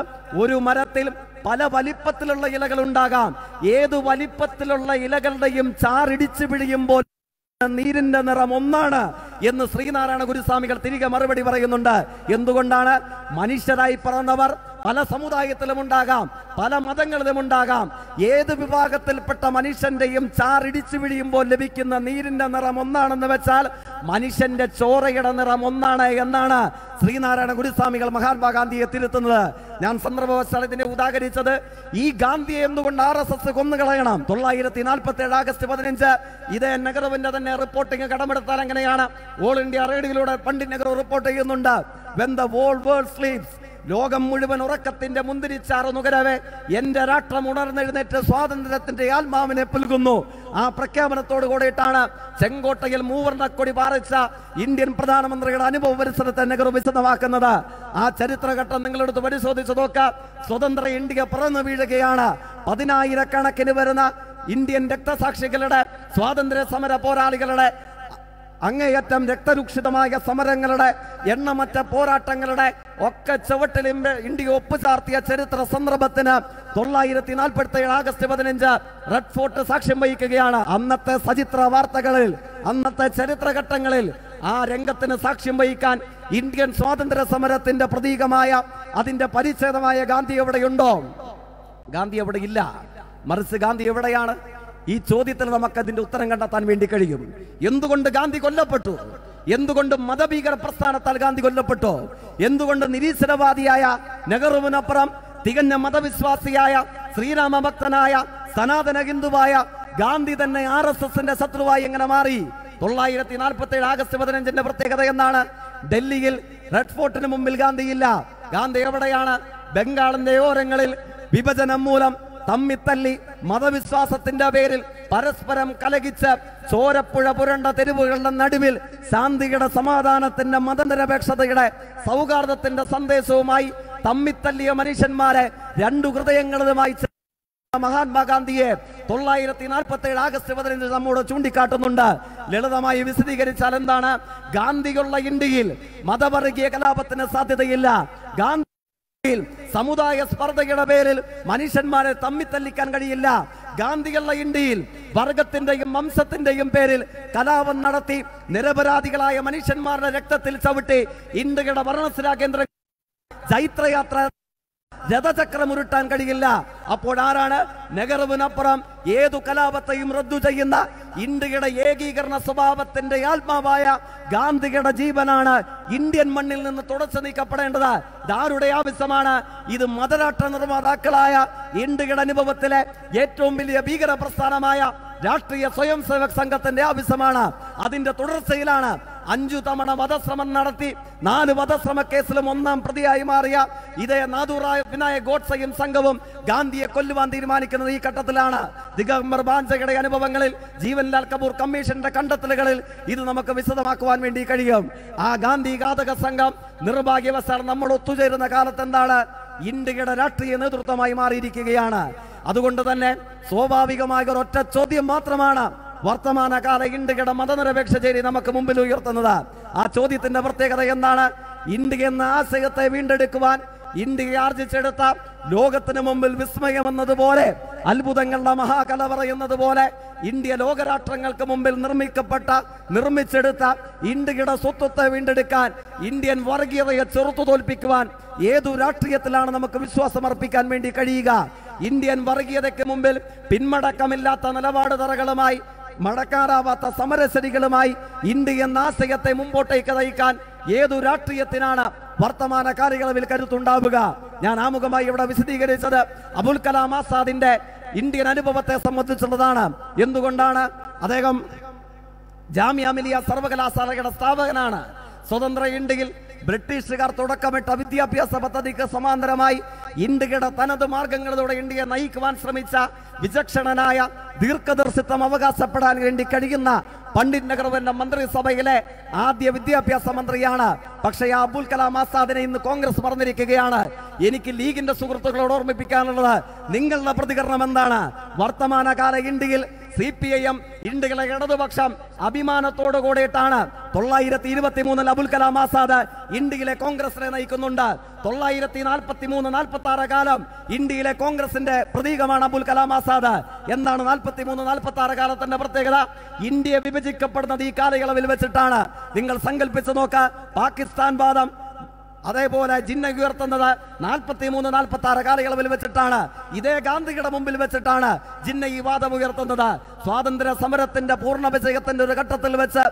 ഒരു മരത്തിൽ പല വലിപ്പത്തിലുള്ള ഇലകൾ ഉണ്ടാകാം ഏതു വലിപ്പത്തിലുള്ള ഇലകളുടെയും ചാറിടിച്ചു പിഴിയുമ്പോൾ നീരിന്റെ നിറം ഒന്നാണ് എന്ന് ശ്രീനാരായണ ഗുരുസ്വാമികൾ തിരികെ മറുപടി പറയുന്നുണ്ട് എന്തുകൊണ്ടാണ് മനുഷ്യരായി പറന്നവർ പല ഉണ്ടാകാം പല ഉണ്ടാകാം ഏത് വിഭാഗത്തിൽപ്പെട്ട മനുഷ്യന്റെയും ചാറിടിച്ചു വിഴിയുമ്പോൾ ലഭിക്കുന്ന നീരിന്റെ നിറം ഒന്നാണെന്ന് വെച്ചാൽ മനുഷ്യന്റെ ചോറയുടെ നിറം ഒന്നാണ് എന്നാണ് ശ്രീനാരായണ ഗുരുസ്വാമികൾ മഹാത്മാ ഗാന്ധിയെ തിരുത്തുന്നത് ഞാൻ സന്ദർഭവശാലത്തിനെ ഉദാഹരിച്ചത് ഈ ഗാന്ധിയെ എന്തുകൊണ്ട് ആർ എസ് എസ് കൊന്നുകളയണം തൊള്ളായിരത്തി നാൽപ്പത്തി ഏഴ് ആഗസ്റ്റ് പതിനഞ്ച് ഇതേ നെഹ്റുവിന്റെ തന്നെ റിപ്പോർട്ടിംഗ് കടമെടുത്താൽ എങ്ങനെയാണ് ഓൾ ഇന്ത്യ റേഡിയോയിലൂടെ പണ്ഡിറ്റ് നെഹ്റു റിപ്പോർട്ട് ചെയ്യുന്നുണ്ട് വെൻ ദ വേൾഡ് സ്ലീപ്സ് ലോകം മുഴുവൻ ഉറക്കത്തിന്റെ മുന്തിരിച്ചാറ് നുകരവേ എന്റെ രാഷ്ട്രം ഉണർന്നെഴുന്നേറ്റ് സ്വാതന്ത്ര്യത്തിന്റെ ആത്മാവിനെ പുൽകുന്നു ആ പ്രഖ്യാപനത്തോട് കൂടിയിട്ടാണ് ചെങ്കോട്ടയിൽ മൂവർണ്ണക്കൊടി പാറിച്ച ഇന്ത്യൻ പ്രധാനമന്ത്രിയുടെ അനുഭവ പരിസരത്തെ നെഹ്റു വിശദമാക്കുന്നത് ആ ചരിത്രഘട്ടം നിങ്ങളെടുത്ത് പരിശോധിച്ചു നോക്കാം സ്വതന്ത്ര ഇന്ത്യ പിറന്നു വീഴുകയാണ് പതിനായിരക്കണക്കിന് വരുന്ന ഇന്ത്യൻ രക്തസാക്ഷികളുടെ സ്വാതന്ത്ര്യ സമര പോരാളികളുടെ അങ്ങേയറ്റം രക്തരൂക്ഷിതമായ സമരങ്ങളുടെ എണ്ണമറ്റ പോരാട്ടങ്ങളുടെ ഒക്കെ ചുവട്ടിൽ ഇന്ത്യ ഒപ്പുചാർത്തിയ ചരിത്ര സന്ദർഭത്തിന് തൊള്ളായിരത്തി നാൽപ്പത്തി ഏഴ് ആഗസ്റ്റ് പതിനഞ്ച് റെഡ് ഫോർട്ട് സാക്ഷ്യം വഹിക്കുകയാണ് അന്നത്തെ സചിത്ര വാർത്തകളിൽ അന്നത്തെ ചരിത്രഘട്ടങ്ങളിൽ ആ രംഗത്തിന് സാക്ഷ്യം വഹിക്കാൻ ഇന്ത്യൻ സ്വാതന്ത്ര്യ സമരത്തിന്റെ പ്രതീകമായ അതിന്റെ പരിച്ഛേദമായ ഗാന്ധി എവിടെയുണ്ടോ ഗാന്ധി എവിടെ ഇല്ല മറിച്ച് ഗാന്ധി എവിടെയാണ് ഈ ചോദ്യത്തിൽ അതിന്റെ ഉത്തരം കണ്ടെത്താൻ വേണ്ടി കഴിയും എന്തുകൊണ്ട് ഗാന്ധി കൊല്ലപ്പെട്ടു എന്തുകൊണ്ട് മതഭീകര പ്രസ്ഥാനത്താൽ ഗാന്ധി കൊല്ലപ്പെട്ടു എന്തുകൊണ്ട് നിരീശ്വരവാദിയായ നെഹ്റുവിനപ്പുറം തികഞ്ഞ മതവിശ്വാസിയായ ശ്രീരാമഭക്തനായ സനാതന ഹിന്ദുവായ ഗാന്ധി തന്നെ ആർ എസ് എസിന്റെ ശത്രുവായി എങ്ങനെ മാറി തൊള്ളായിരത്തി നാൽപ്പത്തി ഏഴ് ആഗസ്റ്റ് പതിനഞ്ചിന്റെ പ്രത്യേകത എന്നാണ് ഡൽഹിയിൽ റെഡ് ഫോർട്ടിന് മുമ്പിൽ ഗാന്ധിയില്ല ഗാന്ധി എവിടെയാണ് ബംഗാളിന്റെ ഓരങ്ങളിൽ വിഭജനം മൂലം തമ്മിത്തല്ലി മതവിശ്വാസത്തിന്റെ പേരിൽ പരസ്പരം കലകിച്ച് ചോരപ്പുഴ പുരണ്ട തെരുവുകളുടെ നടുവിൽ ശാന്തിയുടെ സമാധാനത്തിന്റെ മതനിരപേക്ഷതയുടെ സൗഹാർദ്ദത്തിന്റെ സന്ദേശവുമായി തമ്മിത്തല്ലിയ മനുഷ്യന്മാരെ രണ്ടു ഹൃദയങ്ങളുമായി മഹാത്മാഗാന്ധിയെ തൊള്ളായിരത്തി നാൽപ്പത്തി ഏഴ് ആഗസ്റ്റ് പതിനഞ്ച് നമ്മോട് ചൂണ്ടിക്കാട്ടുന്നുണ്ട് ലളിതമായി വിശദീകരിച്ചാൽ എന്താണ് ഗാന്ധിയുള്ള ഇന്ത്യയിൽ മതവർഗീയ കലാപത്തിന് സാധ്യതയില്ല ഗാന്ധി ഇന്ത്യയിൽ സമുദായ സ്പർദ്ധയുടെ പേരിൽ മനുഷ്യന്മാരെ തമ്മിത്തല്ലിക്കാൻ കഴിയില്ല ഗാന്ധിയുള്ള ഇന്ത്യയിൽ വർഗത്തിന്റെയും വംശത്തിന്റെയും പേരിൽ കലാപം നടത്തി നിരപരാധികളായ മനുഷ്യന്മാരുടെ രക്തത്തിൽ ചവിട്ടി ഇന്ത്യയുടെ വർണ്ണസിരാ കേന്ദ്ര ചൈത്രയാത്ര രഥചക്രം ഉരുട്ടാൻ കഴിയില്ല അപ്പോൾ ആരാണ് നെഹ്റുവിനപ്പുറം ഏതു കലാപത്തെയും റദ്ദു ചെയ്യുന്ന ഇന്ത്യയുടെ ഏകീകരണ സ്വഭാവത്തിന്റെ ആത്മാവായ ഗാന്ധിയുടെ ജീവനാണ് ഇന്ത്യൻ മണ്ണിൽ നിന്ന് തുടച്ചു നീക്കപ്പെടേണ്ടത് ഇതാരുടെ ആവശ്യമാണ് ഇത് മതരാഷ്ട്ര നിർമ്മാതാക്കളായ ഇന്ത്യയുടെ അനുഭവത്തിലെ ഏറ്റവും വലിയ ഭീകര പ്രസ്ഥാനമായ രാഷ്ട്രീയ സ്വയം സേവക് സംഘത്തിന്റെ ആവശ്യമാണ് അതിന്റെ തുടർച്ചയിലാണ് അഞ്ചു തവണ വധശ്രമം നടത്തി നാല് വധശ്രമ കേസിലും ഒന്നാം പ്രതിയായി മാറിയ ഇതേ നാദൂറായ വിനായക് ഗോഡ്സയും സംഘവും ഗാന്ധിയെ കൊല്ലുവാൻ തീരുമാനിക്കുന്നത് ഈ ഘട്ടത്തിലാണ് ദിഗംബർ ബാൻസയുടെ അനുഭവങ്ങളിൽ ജീവൻലാൽ കപൂർ കമ്മീഷന്റെ കണ്ടെത്തലുകളിൽ ഇത് നമുക്ക് വിശദമാക്കുവാൻ വേണ്ടി കഴിയും ആ ഗാന്ധി ഘാതക സംഘം നിർഭാഗ്യവശാൽ നമ്മൾ ഒത്തുചേരുന്ന കാലത്ത് എന്താണ് ഇന്ത്യയുടെ രാഷ്ട്രീയ നേതൃത്വമായി മാറിയിരിക്കുകയാണ് അതുകൊണ്ട് തന്നെ സ്വാഭാവികമായ ഒരൊറ്റ ചോദ്യം മാത്രമാണ് വർത്തമാനകാല ഇന്ത്യയുടെ മതനിരപേക്ഷ ചേരി നമുക്ക് മുമ്പിൽ ഉയർത്തുന്നത് ആ ചോദ്യത്തിന്റെ പ്രത്യേകത എന്താണ് ഇന്ത്യ എന്ന ആശയത്തെ വീണ്ടെടുക്കുവാൻ ഇന്ത്യ ആർജിച്ചെടുത്ത ലോകത്തിന് മുമ്പിൽ വിസ്മയം എന്നതുപോലെ അത്ഭുതങ്ങളുടെ മഹാകല എന്നതുപോലെ ഇന്ത്യ ലോകരാഷ്ട്രങ്ങൾക്ക് മുമ്പിൽ നിർമ്മിക്കപ്പെട്ട നിർമ്മിച്ചെടുത്ത ഇന്ത്യയുടെ സ്വത്വത്തെ വീണ്ടെടുക്കാൻ ഇന്ത്യൻ വർഗീയതയെ ചെറുത്തു തോൽപ്പിക്കുവാൻ ഏതു രാഷ്ട്രീയത്തിലാണ് നമുക്ക് വിശ്വാസം അർപ്പിക്കാൻ വേണ്ടി കഴിയുക ഇന്ത്യൻ വർഗീയതയ്ക്ക് മുമ്പിൽ പിന്മടക്കമില്ലാത്ത നിലപാട് തറകളുമായി മടക്കാറാവാത്ത സമരസരികളുമായി ഇന്ത്യ എന്ന മുമ്പോട്ടേക്ക് നയിക്കാൻ ഏതു രാഷ്ട്രീയത്തിനാണ് വർത്തമാന കാലയളവിൽ കരുത്തുണ്ടാവുക ഞാൻ ആമുഖമായി ഇവിടെ വിശദീകരിച്ചത് അബുൽ കലാം ആസാദിന്റെ ഇന്ത്യൻ അനുഭവത്തെ സംബന്ധിച്ചുള്ളതാണ് എന്തുകൊണ്ടാണ് അദ്ദേഹം ജാമ്യ മിലിയ സർവകലാശാലയുടെ സ്ഥാപകനാണ് സ്വതന്ത്ര ഇന്ത്യയിൽ ബ്രിട്ടീഷുകാർ തുടക്കമിട്ട വിദ്യാഭ്യാസ പദ്ധതിക്ക് സമാന്തരമായി ഇന്ത്യയുടെ തനത് മാർഗങ്ങളിലൂടെ ഇന്ത്യയെ നയിക്കുവാൻ ശ്രമിച്ച വിചക്ഷണനായ ദീർഘദർശിത്വം അവകാശപ്പെടാൻ വേണ്ടി കഴിയുന്ന പണ്ഡിറ്റ് നെഹ്റുവിന്റെ മന്ത്രിസഭയിലെ ആദ്യ വിദ്യാഭ്യാസ മന്ത്രിയാണ് പക്ഷേ ആ അബ്ദുൽ കലാം ആസാദിനെ ഇന്ന് കോൺഗ്രസ് മറന്നിരിക്കുകയാണ് എനിക്ക് ലീഗിന്റെ സുഹൃത്തുക്കളോട് ഓർമ്മിപ്പിക്കാനുള്ളത് നിങ്ങളുടെ പ്രതികരണം എന്താണ് വർത്തമാനകാല ഇന്ത്യയിൽ സി പി ഐ എം ഇന്ത്യയിലെ ഇടതുപക്ഷം അഭിമാനത്തോടു കൂടിയിട്ടാണ് തൊള്ളായിരത്തി ഇരുപത്തി മൂന്നിൽ അബുൽ കലാം ആസാദ് ഇന്ത്യയിലെ കോൺഗ്രസിനെ നയിക്കുന്നുണ്ട് തൊള്ളായിരത്തി നാൽപ്പത്തി മൂന്ന് നാൽപ്പത്തി ആറ് കാലം ഇന്ത്യയിലെ കോൺഗ്രസിന്റെ പ്രതീകമാണ് അബുൽ കലാം ആസാദ് എന്താണ് നാൽപ്പത്തി മൂന്ന് നാൽപ്പത്തി ആറ് കാലത്തിന്റെ പ്രത്യേകത ഇന്ത്യ വിഭജിക്കപ്പെടുന്നത് ഈ കാലയളവിൽ വെച്ചിട്ടാണ് നിങ്ങൾ സങ്കല്പിച്ചു നോക്ക പാകിസ്ഥാൻ വാദം അതേപോലെ ജിന്ന ഉയർത്തുന്നത് നാൽപ്പത്തി മൂന്ന് നാൽപ്പത്തി ആറ് കാലയളവിൽ വെച്ചിട്ടാണ് ഇതേ ഗാന്ധിയുടെ മുമ്പിൽ വെച്ചിട്ടാണ് ജിന്ന ഈ വാദം ഉയർത്തുന്നത് സ്വാതന്ത്ര്യ സമരത്തിന്റെ പൂർണ്ണ വിജയത്തിന്റെ ഒരു ഘട്ടത്തിൽ വെച്ച്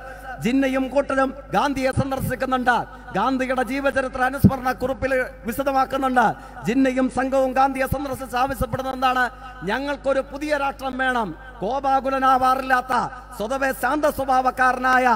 ജിന്നയും കൂട്ടരും ഗാന്ധിയെ സന്ദർശിക്കുന്നുണ്ട് ഗാന്ധിയുടെ ജീവചരിത്ര അനുസ്മരണ കുറിപ്പിൽ വിശദമാക്കുന്നുണ്ട് ജിന്നയും സംഘവും ഗാന്ധിയെ സന്ദർശിച്ച് ആവശ്യപ്പെടുന്ന എന്താണ് ഞങ്ങൾക്കൊരു പുതിയ രാഷ്ട്രം വേണം കോപാകുലനാവാറില്ലാത്ത സ്വതവേ ശാന്ത സ്വഭാവക്കാരനായ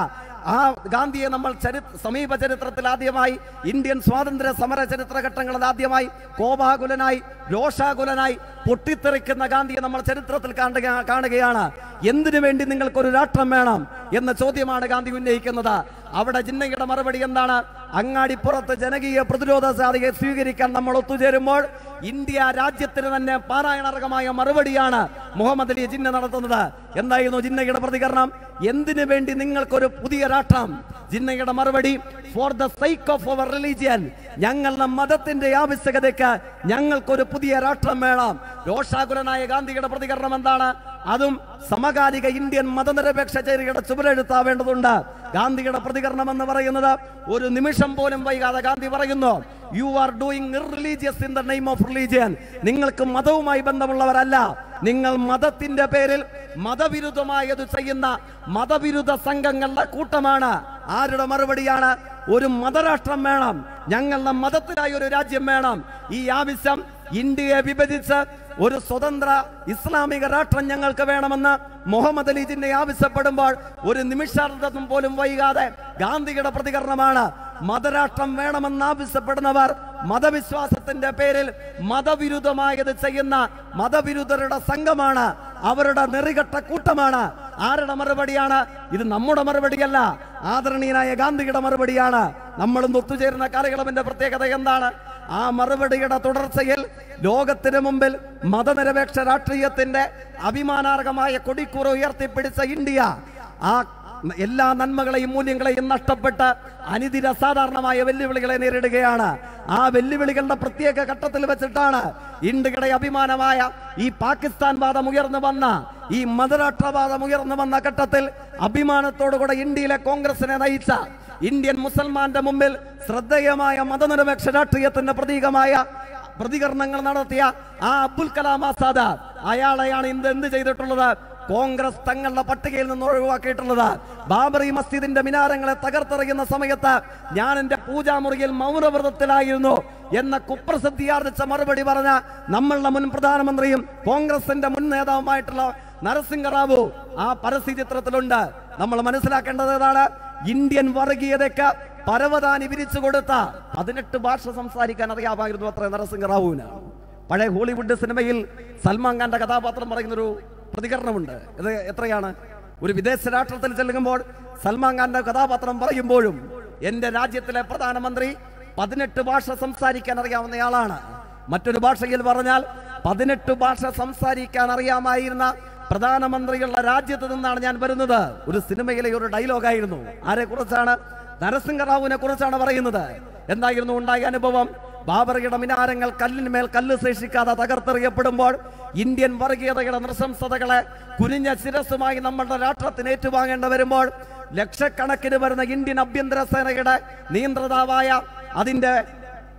ആ ഗാന്ധിയെ നമ്മൾ ചരി സമീപ ചരിത്രത്തിൽ ആദ്യമായി ഇന്ത്യൻ സ്വാതന്ത്ര്യ സമര ചരിത്ര ഘട്ടങ്ങളിൽ ആദ്യമായി കോപാകുലനായി രോഷാകുലനായി പൊട്ടിത്തെറിക്കുന്ന ഗാന്ധിയെ നമ്മൾ ചരിത്രത്തിൽ കാണുക കാണുകയാണ് എന്തിനു വേണ്ടി നിങ്ങൾക്കൊരു രാഷ്ട്രം വേണം എന്ന ചോദ്യമാണ് ഗാന്ധി ഉന്നയിക്കുന്നത് അവിടെ ജിന്നയുടെ മറുപടി എന്താണ് അങ്ങാടിപ്പുറത്ത് ജനകീയ പ്രതിരോധ സാധ്യത സ്വീകരിക്കാൻ നമ്മൾ ഒത്തുചേരുമ്പോൾ ഇന്ത്യ രാജ്യത്തിന് തന്നെ പാരായണർഹമായ മറുപടിയാണ് മുഹമ്മദ് അലി ജിന്ന നടത്തുന്നത് എന്തായിരുന്നു ജിന്നയുടെ പ്രതികരണം എന്തിനു വേണ്ടി നിങ്ങൾക്കൊരു പുതിയ രാഷ്ട്രം ജിന്നയുടെ മറുപടി for the psyche of our religion ഞങ്ങളുടെ മതത്തിന്റെ ആവശ്യകതയ്ക്ക് ഞങ്ങൾക്കൊരു പുതിയ രാഷ്ട്രം വേണം രോഷാകുലനായ ഗാന്ധിയുടെ പ്രതികരണം എന്താണ് അതും സമകാലിക ഇന്ത്യൻ മതനിരപേക്ഷ ചേരിയുടെ ചുവരെഴുത്താവേണ്ടതുണ്ട് ഗാന്ധിയുടെ പ്രതികരണം എന്ന് പറയുന്നത് ഒരു നിമിഷം പോലും വൈകാതെ ഗാന്ധി പറയുന്നു you are doing religious in the name of religion നിങ്ങൾക്ക് മതവുമായി ബന്ധമുള്ളവരല്ല നിങ്ങൾ മതത്തിന്റെ പേരിൽ മതവിരുദ്ധമായത് ചെയ്യുന്ന മതവിരുദ്ധ സംഘങ്ങളുടെ കൂട്ടമാണ് ആരുടെ മറുപടിയാണ് ഒരു മതരാഷ്ട്രം വേണം ഞങ്ങളുടെ മതത്തിനായി ഒരു രാജ്യം വേണം ഈ ആവശ്യം ഇന്ത്യയെ വിഭജിച്ച് ഒരു സ്വതന്ത്ര ഇസ്ലാമിക രാഷ്ട്രം ഞങ്ങൾക്ക് വേണമെന്ന് മുഹമ്മദ് അലി ജിന്നെ ആവശ്യപ്പെടുമ്പോൾ ഒരു നിമിഷാർദ്ധം പോലും വൈകാതെ ഗാന്ധിയുടെ പ്രതികരണമാണ് മതരാഷ്ട്രം വേണമെന്ന് ആവശ്യപ്പെടുന്നവർ മതവിശ്വാസത്തിന്റെ പേരിൽ മതവിരുദ്ധമായത് ചെയ്യുന്ന മതവിരുദ്ധരുടെ സംഘമാണ് അവരുടെ നെറികെട്ട കൂട്ടമാണ് ആരുടെ മറുപടിയാണ് ഇത് നമ്മുടെ മറുപടിയല്ല ആദരണീയനായ ഗാന്ധിയുടെ മറുപടിയാണ് നമ്മളും ഒത്തുചേരുന്ന കാലയളവിന്റെ പ്രത്യേകത എന്താണ് ആ മറുപടിയുടെ തുടർച്ചയിൽ ലോകത്തിന് മുമ്പിൽ മതനിരപേക്ഷ രാഷ്ട്രീയത്തിന്റെ അഭിമാനാർഹമായ കൊടിക്കൂറ ഉയർത്തിപ്പിടിച്ച ഇന്ത്യ ആ എല്ലാ നന്മകളെയും മൂല്യങ്ങളെയും നഷ്ടപ്പെട്ട് അനിതിര സാധാരണമായ വെല്ലുവിളികളെ നേരിടുകയാണ് ആ വെല്ലുവിളികളുടെ പ്രത്യേക ഘട്ടത്തിൽ വെച്ചിട്ടാണ് ഇന്ത്യയുടെ അഭിമാനമായ ഈ പാകിസ്ഥാൻ വാദം ഉയർന്നു വന്ന ഈ മതരാഷ്ട്രവാദം ഉയർന്നു വന്ന ഘട്ടത്തിൽ അഭിമാനത്തോടുകൂടെ ഇന്ത്യയിലെ കോൺഗ്രസിനെ നയിച്ച ഇന്ത്യൻ മുസൽമാന്റെ മുമ്പിൽ ശ്രദ്ധേയമായ മതനിരപേക്ഷ രാഷ്ട്രീയത്തിന്റെ പ്രതീകമായ പ്രതികരണങ്ങൾ നടത്തിയ ആ അബ്ദുൽ കലാം ആസാദ് അയാളെയാണ് ഇന്ന് എന്ത് ചെയ്തിട്ടുള്ളത് കോൺഗ്രസ് തങ്ങളുടെ പട്ടികയിൽ നിന്ന് ഒഴിവാക്കിയിട്ടുള്ളത് ബാബറി മസ്ജിദിന്റെ മിനാരങ്ങളെ തകർത്തെറിയുന്ന സമയത്ത് ഞാൻ എൻ്റെ പൂജാമുറിയിൽ മൗനവ്രതത്തിലായിരുന്നു എന്ന കുപ്രസിദ്ധിയാർജിച്ച മറുപടി പറഞ്ഞ നമ്മളുടെ മുൻ പ്രധാനമന്ത്രിയും കോൺഗ്രസിന്റെ മുൻ നേതാവുമായിട്ടുള്ള നരസിംഹറാവു ആ പരസ്യ ചിത്രത്തിലുണ്ട് നമ്മൾ മനസ്സിലാക്കേണ്ടത് ഏതാണ് ഇന്ത്യൻ വർഗീയതയ്ക്ക് പരവതാനി വിരിച്ചു കൊടുത്ത പതിനെട്ട് ഭാഷ സംസാരിക്കാൻ അറിയാമായിരുന്നു അത്ര നരസിംഹ റാവുവിന് പഴയ ഹോളിവുഡ് സിനിമയിൽ സൽമാൻ ഖാന്റെ കഥാപാത്രം പറയുന്നൊരു പ്രതികരണമുണ്ട് ഇത് എത്രയാണ് ഒരു വിദേശ രാഷ്ട്രത്തിൽ ചെല്ലുമ്പോൾ സൽമാൻ ഖാന്റെ കഥാപാത്രം പറയുമ്പോഴും എൻ്റെ രാജ്യത്തിലെ പ്രധാനമന്ത്രി പതിനെട്ട് ഭാഷ സംസാരിക്കാൻ അറിയാവുന്നയാളാണ് മറ്റൊരു ഭാഷയിൽ പറഞ്ഞാൽ പതിനെട്ട് ഭാഷ സംസാരിക്കാൻ അറിയാമായിരുന്ന പ്രധാനമന്ത്രിയുള്ള രാജ്യത്ത് നിന്നാണ് ഞാൻ വരുന്നത് ഒരു സിനിമയിലെ ഒരു ഡയലോഗായിരുന്നു ആരെ കുറിച്ചാണ് നരസിംഹറാവുവിനെ കുറിച്ചാണ് പറയുന്നത് എന്തായിരുന്നു ഉണ്ടായ അനുഭവം ബാബറിയുടെ മിനാരങ്ങൾ കല്ലിന്മേൽ കല്ല് ശേഷിക്കാതെ തകർത്തെറിയപ്പെടുമ്പോൾ ഇന്ത്യൻ വർഗീയതയുടെ നൃശംസതകളെ കുനിഞ്ഞ ശിരസുമായി നമ്മളുടെ രാഷ്ട്രത്തിന് ഏറ്റുവാങ്ങേണ്ടി വരുമ്പോൾ ലക്ഷക്കണക്കിന് വരുന്ന ഇന്ത്യൻ ആഭ്യന്തര സേനയുടെ നിയന്ത്രിതാവായ അതിന്റെ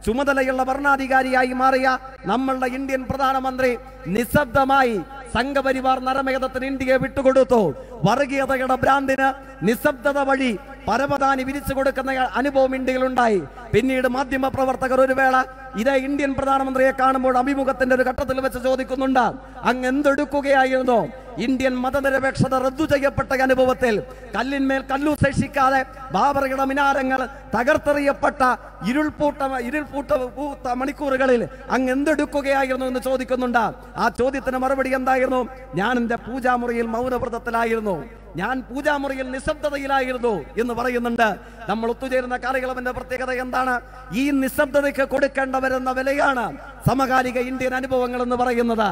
ചുമതലയുള്ള ഭരണാധികാരിയായി മാറിയ നമ്മളുടെ ഇന്ത്യൻ പ്രധാനമന്ത്രി നിശബ്ദമായി സംഘപരിവാർ നരമേധത്തിന് ഇന്ത്യയെ വിട്ടുകൊടുത്തു വർഗീയതയുടെ ഭ്രാന്തിന് നിശബ്ദത വഴി പരപതാനി വിരിച്ചു കൊടുക്കുന്ന അനുഭവം ഇന്ത്യയിലുണ്ടായി പിന്നീട് മാധ്യമ പ്രവർത്തകർ ഒരു വേള ഇതേ ഇന്ത്യൻ പ്രധാനമന്ത്രിയെ കാണുമ്പോൾ അഭിമുഖത്തിന്റെ ഒരു ഘട്ടത്തിൽ വെച്ച് ചോദിക്കുന്നുണ്ട് അങ്ങ് എന്തെടുക്കുകയായിരുന്നു ഇന്ത്യൻ മതനിരപേക്ഷത റദ്ദു ചെയ്യപ്പെട്ട അനുഭവത്തിൽ കല്ലിന്മേൽ കല്ലു ശേഷിക്കാതെ ബാബറുകളുടെ മിനാരങ്ങൾ തകർത്തെറിയപ്പെട്ട ഇരുൾപൂട്ട ഇരുൾപൂട്ട പൂത്ത മണിക്കൂറുകളിൽ അങ്ങ് എന്തെടുക്കുകയായിരുന്നു എന്ന് ചോദിക്കുന്നുണ്ട് ആ ചോദ്യത്തിന് മറുപടി എന്തായിരുന്നു ഞാൻ എൻ്റെ പൂജാമുറിയിൽ മൗനവ്രതത്തിലായിരുന്നു ഞാൻ പൂജാമുറിയിൽ നിശബ്ദതയിലായിരുന്നു എന്ന് പറയുന്നുണ്ട് നമ്മൾ ഒത്തുചേരുന്ന കാലയളവിന്റെ പ്രത്യേകത എന്താണ് ഈ നിശബ്ദതയ്ക്ക് കൊടുക്കേണ്ടവരെന്ന വിലയാണ് സമകാലിക ഇന്ത്യൻ അനുഭവങ്ങൾ എന്ന് പറയുന്നത്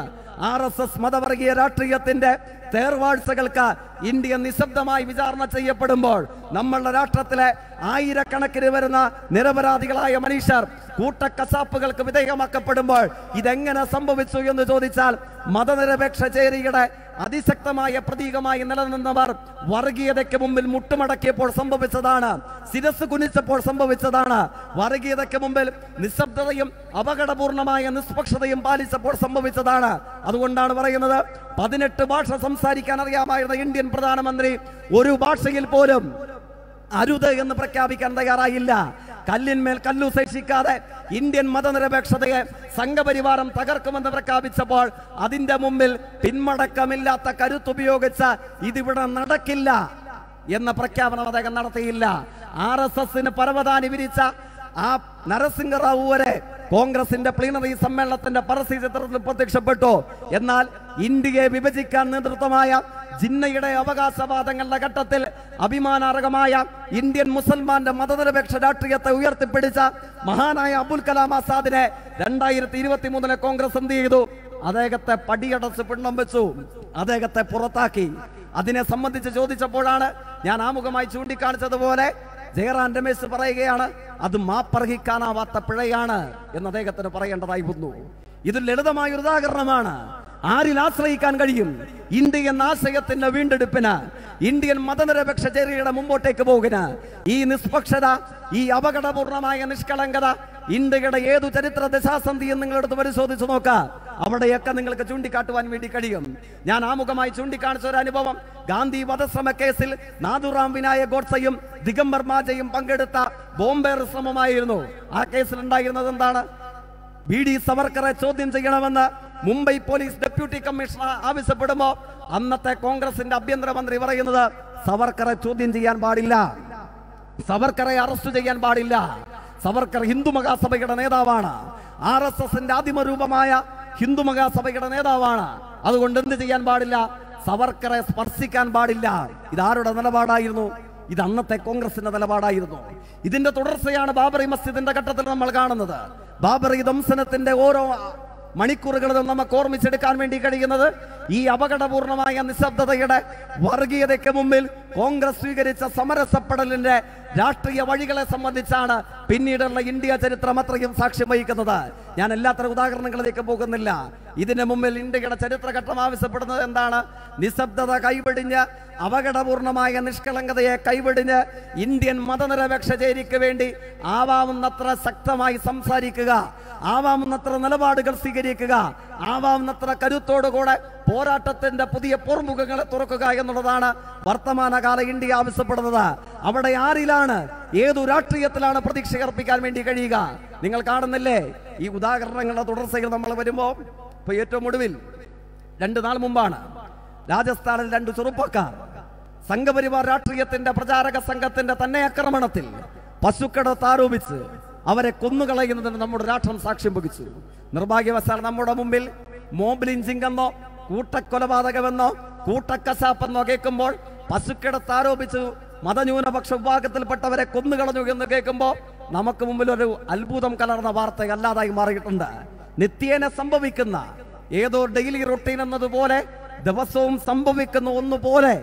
ആർ എസ് എസ് മതവർഗീയ രാഷ്ട്രീയത്തിന്റെ തേർവാഴ്ചകൾക്ക് ഇന്ത്യ നിശബ്ദമായി വിചാരണ ചെയ്യപ്പെടുമ്പോൾ നമ്മളുടെ രാഷ്ട്രത്തിലെ ആയിരക്കണക്കിന് വരുന്ന നിരപരാധികളായ മനുഷ്യർ കൂട്ടക്കസാപ്പുകൾക്ക് വിധേയമാക്കപ്പെടുമ്പോൾ ഇതെങ്ങനെ സംഭവിച്ചു എന്ന് ചോദിച്ചാൽ മതനിരപേക്ഷ ചേരിയുടെ അതിശക്തമായ പ്രതീകമായി നിലനിന്നവർ വർഗീയതയ്ക്ക് മുമ്പിൽ മുട്ടുമടക്കിയപ്പോൾ സംഭവിച്ചതാണ് ശിരസ് കുനിച്ചപ്പോൾ സംഭവിച്ചതാണ് വർഗീയതയ്ക്ക് മുമ്പിൽ നിശബ്ദതയും അപകടപൂർണമായ നിഷ്പക്ഷതയും പാലിച്ചപ്പോൾ സംഭവിച്ചതാണ് അതുകൊണ്ടാണ് പറയുന്നത് പതിനെട്ട് ഭാഷ സംസാരിക്കാൻ അറിയാമായിരുന്ന ഇന്ത്യൻ പ്രധാനമന്ത്രി ഒരു ഭാഷയിൽ പോലും അരുത് എന്ന് പ്രഖ്യാപിക്കാൻ തയ്യാറായില്ല കല്ലിന്മേൽ കല്ലുശേഷിക്കാതെ ഇന്ത്യൻ മതനിരപേക്ഷതയെ സംഘപരിവാരം തകർക്കുമെന്ന് പ്രഖ്യാപിച്ചപ്പോൾ അതിന്റെ മുമ്പിൽ പിന്മടക്കമില്ലാത്ത കരുത്തുപയോഗിച്ച് ഇതിവിടെ നടക്കില്ല എന്ന പ്രഖ്യാപനം അദ്ദേഹം നടത്തിയില്ല ആർ എസ് എസിന് പരവതാനി വിരിച്ച ആ നരസിംഹറാവു വരെ കോൺഗ്രസിന്റെ പ്ലീനറി സമ്മേളനത്തിന്റെ ചിത്രത്തിൽ പ്രത്യക്ഷപ്പെട്ടു എന്നാൽ ഇന്ത്യയെ വിഭജിക്കാൻ നേതൃത്വമായ ജിന്നയുടെ അവകാശവാദങ്ങളുടെ ഘട്ടത്തിൽ അഭിമാനാർഹമായ ഇന്ത്യൻ മുസൽമാന്റെ മതനിരപേക്ഷ രാഷ്ട്രീയത്തെ ഉയർത്തിപ്പിടിച്ച മഹാനായ അബുൽ കലാം ആസാദിനെ രണ്ടായിരത്തി ഇരുപത്തി മൂന്നിലെ കോൺഗ്രസ് എന്ത് ചെയ്തു അദ്ദേഹത്തെ പടിയടച്ച് പിണ്ണം വെച്ചു അദ്ദേഹത്തെ പുറത്താക്കി അതിനെ സംബന്ധിച്ച് ചോദിച്ചപ്പോഴാണ് ഞാൻ ആമുഖമായി ചൂണ്ടിക്കാണിച്ചതുപോലെ ജയറാം രമേശ് പറയുകയാണ് അത് മാപ്പർഹിക്കാനാവാത്ത പിഴയാണ് എന്ന് അദ്ദേഹത്തിന് പറയേണ്ടതായി വന്നു ഇത് ലളിതമായ ഉദാഹരണമാണ് ആരിൽ ആശ്രയിക്കാൻ കഴിയും ഇന്ത്യ എന്ന ആശയത്തിന്റെ വീണ്ടെടുപ്പിന് ഇന്ത്യൻ മതനിരപേക്ഷ ചേരിയുടെ മുമ്പോട്ടേക്ക് പോകുന്ന ഈ നിഷ്പക്ഷത ഈ അപകടപൂർണമായ നിഷ്കളങ്കത ഇന്ത്യയുടെ ഏതു ചരിത്ര ദശാസന്ധിയും നിങ്ങളെടുത്ത് പരിശോധിച്ച് നോക്കാം അവിടെയൊക്കെ നിങ്ങൾക്ക് ചൂണ്ടിക്കാട്ടുവാൻ വേണ്ടി കഴിയും ഞാൻ ആമുഖമായി ചൂണ്ടിക്കാണിച്ച ഒരു അനുഭവം ഗാന്ധി വധശ്രമ കേസിൽ നാദുറാം വിനായക് ഗോഡ്സയും ദിഗംബർ മാജയും പങ്കെടുത്ത ബോംബെ ശ്രമമായിരുന്നു ആ കേസിൽ ഉണ്ടായിരുന്നത് എന്താണ് ബി ഡി സവർക്കറെ ചോദ്യം ചെയ്യണമെന്ന് മുംബൈ പോലീസ് ഡെപ്യൂട്ടി കമ്മീഷണർ ആവശ്യപ്പെടുമോ അന്നത്തെ കോൺഗ്രസിന്റെ ആഭ്യന്തരമന്ത്രി പറയുന്നത് സവർക്കറെ ചോദ്യം ചെയ്യാൻ പാടില്ല സവർക്കറെ അറസ്റ്റ് ചെയ്യാൻ പാടില്ല സവർക്കർ ഹിന്ദു മഹാസഭയുടെ നേതാവാണ് ആർ എസ് എസിന്റെ ആദിമ രൂപമായ ഹിന്ദു മഹാസഭയുടെ നേതാവാണ് അതുകൊണ്ട് എന്ത് ചെയ്യാൻ പാടില്ല സവർക്കറെ സ്പർശിക്കാൻ പാടില്ല ഇതാരുടെ നിലപാടായിരുന്നു ഇത് അന്നത്തെ കോൺഗ്രസിന്റെ നിലപാടായിരുന്നു ഇതിന്റെ തുടർച്ചയാണ് ബാബറി മസ്ജിദിന്റെ ഘട്ടത്തിൽ നമ്മൾ കാണുന്നത് ബാബറി ദംസനത്തിന്റെ ഓരോ മണിക്കൂറുകൾ നമുക്ക് ഓർമ്മിച്ചെടുക്കാൻ വേണ്ടി കഴിയുന്നത് ഈ അപകടപൂർണമായ നിശബ്ദതയുടെ വർഗീയതയ്ക്ക് മുമ്പിൽ കോൺഗ്രസ് സ്വീകരിച്ച സമരസപ്പെടലിന്റെ രാഷ്ട്രീയ വഴികളെ സംബന്ധിച്ചാണ് പിന്നീടുള്ള ഇന്ത്യ ചരിത്രം അത്രയും സാക്ഷ്യം വഹിക്കുന്നത് ഞാൻ എല്ലാത്തരം ഉദാഹരണങ്ങളിലേക്ക് പോകുന്നില്ല ഇതിനു മുമ്പിൽ ഇന്ത്യയുടെ ചരിത്രഘട്ടം ആവശ്യപ്പെടുന്നത് എന്താണ് നിശബ്ദത കൈവെടിഞ്ഞ് അപകടപൂർണമായ നിഷ്കളങ്കതയെ കൈവെടിഞ്ഞ് ഇന്ത്യൻ മതനിരപേക്ഷ ചേരിക്ക് വേണ്ടി ആവാവുന്നത്ര ശക്തമായി സംസാരിക്കുക ആവാവുന്നത്ര നിലപാടുകൾ സ്വീകരിക്കുക ആവാവുന്നത്ര കരുത്തോടുകൂടെ പോരാട്ടത്തിന്റെ പുതിയ പോർമുഖങ്ങളെ തുറക്കുക എന്നുള്ളതാണ് വർത്തമാനകാല ഇന്ത്യ ആവശ്യപ്പെടുന്നത് അവിടെ ആരിലാണ് ഏതു രാഷ്ട്രീയത്തിലാണ് പ്രതീക്ഷ അർപ്പിക്കാൻ വേണ്ടി കഴിയുക നിങ്ങൾ കാണുന്നില്ലേ ഈ ഉദാഹരണങ്ങളുടെ തുടർച്ചയിൽ നമ്മൾ വരുമ്പോൾ ഇപ്പൊ ഏറ്റവും ഒടുവിൽ രണ്ട് നാൾ മുമ്പാണ് രാജസ്ഥാനിൽ രണ്ട് ചെറുപ്പക്കാർ സംഘപരിവാർ രാഷ്ട്രീയത്തിന്റെ പ്രചാരക സംഘത്തിന്റെ തന്നെ ആക്രമണത്തിൽ പശുക്കടത്ത് ആരോപിച്ച് അവരെ കൊന്നുകളയുന്നതിന് നമ്മുടെ രാഷ്ട്രം സാക്ഷ്യം വഹിച്ചു നിർഭാഗ്യവശാൽ നമ്മുടെ മുമ്പിൽ മോബ്ലിൻ സിംഗ് എന്നോ കൂട്ടക്കൊലപാതകമെന്നോ കൂട്ടക്കസാപ്പെന്നോ കേൾക്കുമ്പോൾ പശുക്കിടത്ത് ആരോപിച്ചു മതന്യൂനപക്ഷ വിഭാഗത്തിൽപ്പെട്ടവരെ കൊന്നുകളഞ്ഞു എന്ന് കേൾക്കുമ്പോൾ നമുക്ക് മുമ്പിൽ ഒരു അത്ഭുതം കലർന്ന വാർത്ത അല്ലാതായി മാറിയിട്ടുണ്ട് നിത്യേന സംഭവിക്കുന്ന ഏതോ ഡെയിലി റൊട്ടീൻ എന്നതുപോലെ ദിവസവും സംഭവിക്കുന്ന ഒന്നുപോലെ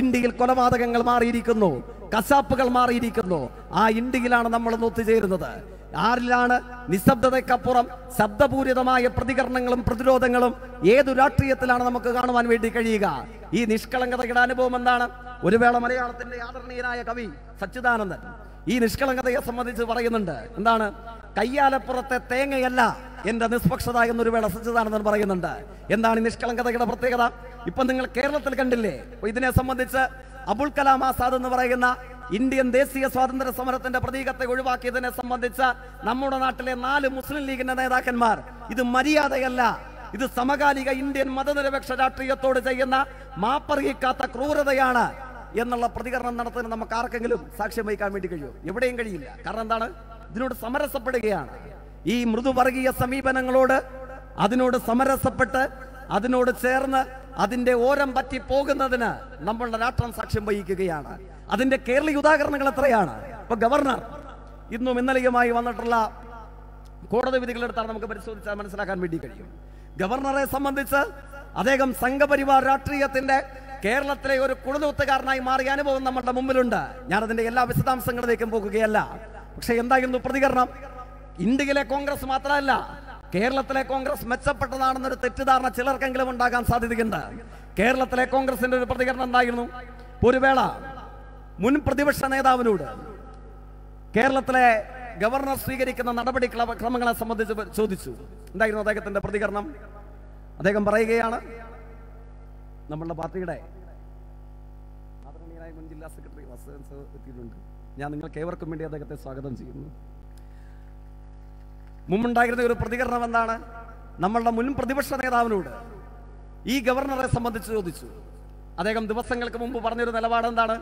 ഇന്ത്യയിൽ കൊലപാതകങ്ങൾ മാറിയിരിക്കുന്നു കസാപ്പുകൾ മാറിയിരിക്കുന്നു ആ ഇന്ത്യയിലാണ് നമ്മൾ ഒത്തുചേരുന്നത് ആരിലാണ് നിശബ്ദതയ്ക്കപ്പുറം ശബ്ദപൂരിതമായ പ്രതികരണങ്ങളും പ്രതിരോധങ്ങളും ഏതു രാഷ്ട്രീയത്തിലാണ് നമുക്ക് കാണുവാൻ വേണ്ടി കഴിയുക ഈ നിഷ്കളങ്കതയുടെ അനുഭവം എന്താണ് ഒരു വേള മലയാളത്തിന്റെ ആദരണീയനായ കവി സച്ചിദാനന്ദൻ ഈ നിഷ്കളങ്കതയെ സംബന്ധിച്ച് പറയുന്നുണ്ട് എന്താണ് കയ്യാലപ്പുറത്തെ തേങ്ങയല്ല എന്റെ നിഷ്പക്ഷത എന്നൊരു വേള സച്ചിദാനന്ദൻ പറയുന്നുണ്ട് എന്താണ് നിഷ്കളങ്കതയുടെ പ്രത്യേകത ഇപ്പൊ നിങ്ങൾ കേരളത്തിൽ കണ്ടില്ലേ ഇതിനെ സംബന്ധിച്ച് അബുൽ കലാം ആസാദ് എന്ന് പറയുന്ന ഇന്ത്യൻ ദേശീയ സ്വാതന്ത്ര്യ സമരത്തിന്റെ പ്രതീകത്തെ ഒഴിവാക്കിയതിനെ സംബന്ധിച്ച നമ്മുടെ നാട്ടിലെ നാല് മുസ്ലിം ലീഗിന്റെ നേതാക്കന്മാർ ഇത് മര്യാദയല്ല ഇത് സമകാലിക ഇന്ത്യൻ മതനിരപേക്ഷ രാഷ്ട്രീയത്തോട് ചെയ്യുന്ന മാപ്പറിയിക്കാത്ത ക്രൂരതയാണ് എന്നുള്ള പ്രതികരണം നടത്തുന്ന നമുക്ക് ആർക്കെങ്കിലും സാക്ഷ്യം വഹിക്കാൻ വേണ്ടി കഴിയും എവിടെയും കഴിയില്ല കാരണം എന്താണ് ഇതിനോട് സമരസപ്പെടുകയാണ് ഈ മൃദുവർഗീയ സമീപനങ്ങളോട് അതിനോട് സമരസപ്പെട്ട് അതിനോട് ചേർന്ന് അതിന്റെ ഓരം പറ്റി പോകുന്നതിന് നമ്മളുടെ രാഷ്ട്രം സാക്ഷ്യം വഹിക്കുകയാണ് അതിന്റെ കേരളീയ ഉദാഹരണങ്ങൾ എത്രയാണ് ഇപ്പൊ ഗവർണർ ഇന്നും ഇന്നലെയുമായി വന്നിട്ടുള്ള കോടതി വിധികളെടുത്താണ് നമുക്ക് പരിശോധിച്ചാൽ മനസ്സിലാക്കാൻ വേണ്ടി കഴിയും ഗവർണറെ സംബന്ധിച്ച് അദ്ദേഹം സംഘപരിവാർ രാഷ്ട്രീയത്തിന്റെ കേരളത്തിലെ ഒരു കുടുതൂത്തുകാരനായി മാറിയ അനുഭവം നമ്മളുടെ മുമ്പിലുണ്ട് ഞാൻ അതിന്റെ എല്ലാ വിശദാംശങ്ങളിലേക്കും പോകുകയല്ല പക്ഷെ എന്തായിരുന്നു പ്രതികരണം ഇന്ത്യയിലെ കോൺഗ്രസ് മാത്രമല്ല കേരളത്തിലെ കോൺഗ്രസ് മെച്ചപ്പെട്ടതാണെന്നൊരു തെറ്റിദ്ധാരണ ചിലർക്കെങ്കിലും ഉണ്ടാകാൻ സാധ്യതയുണ്ട് കേരളത്തിലെ കോൺഗ്രസിന്റെ ഒരു പ്രതികരണം എന്തായിരുന്നു ഒരു വേള മുൻ പ്രതിപക്ഷ നേതാവിനോട് കേരളത്തിലെ ഗവർണർ സ്വീകരിക്കുന്ന നടപടി ക്രമങ്ങളെ സംബന്ധിച്ച് ചോദിച്ചു എന്തായിരുന്നു അദ്ദേഹത്തിന്റെ പ്രതികരണം അദ്ദേഹം പറയുകയാണ് നമ്മളുടെ പാർട്ടിയുടെ മുൻ ജില്ലാ സെക്രട്ടറി എത്തിയിട്ടുണ്ട് ഞാൻ നിങ്ങൾക്ക് ഏവർക്കും വേണ്ടി അദ്ദേഹത്തെ സ്വാഗതം ചെയ്യുന്നു മുമ്പുണ്ടായിരുന്ന ഒരു പ്രതികരണം എന്താണ് നമ്മളുടെ മുൻ പ്രതിപക്ഷ നേതാവിനോട് ഈ ഗവർണറെ സംബന്ധിച്ച് ചോദിച്ചു അദ്ദേഹം ദിവസങ്ങൾക്ക് മുമ്പ് പറഞ്ഞൊരു നിലപാട് എന്താണ്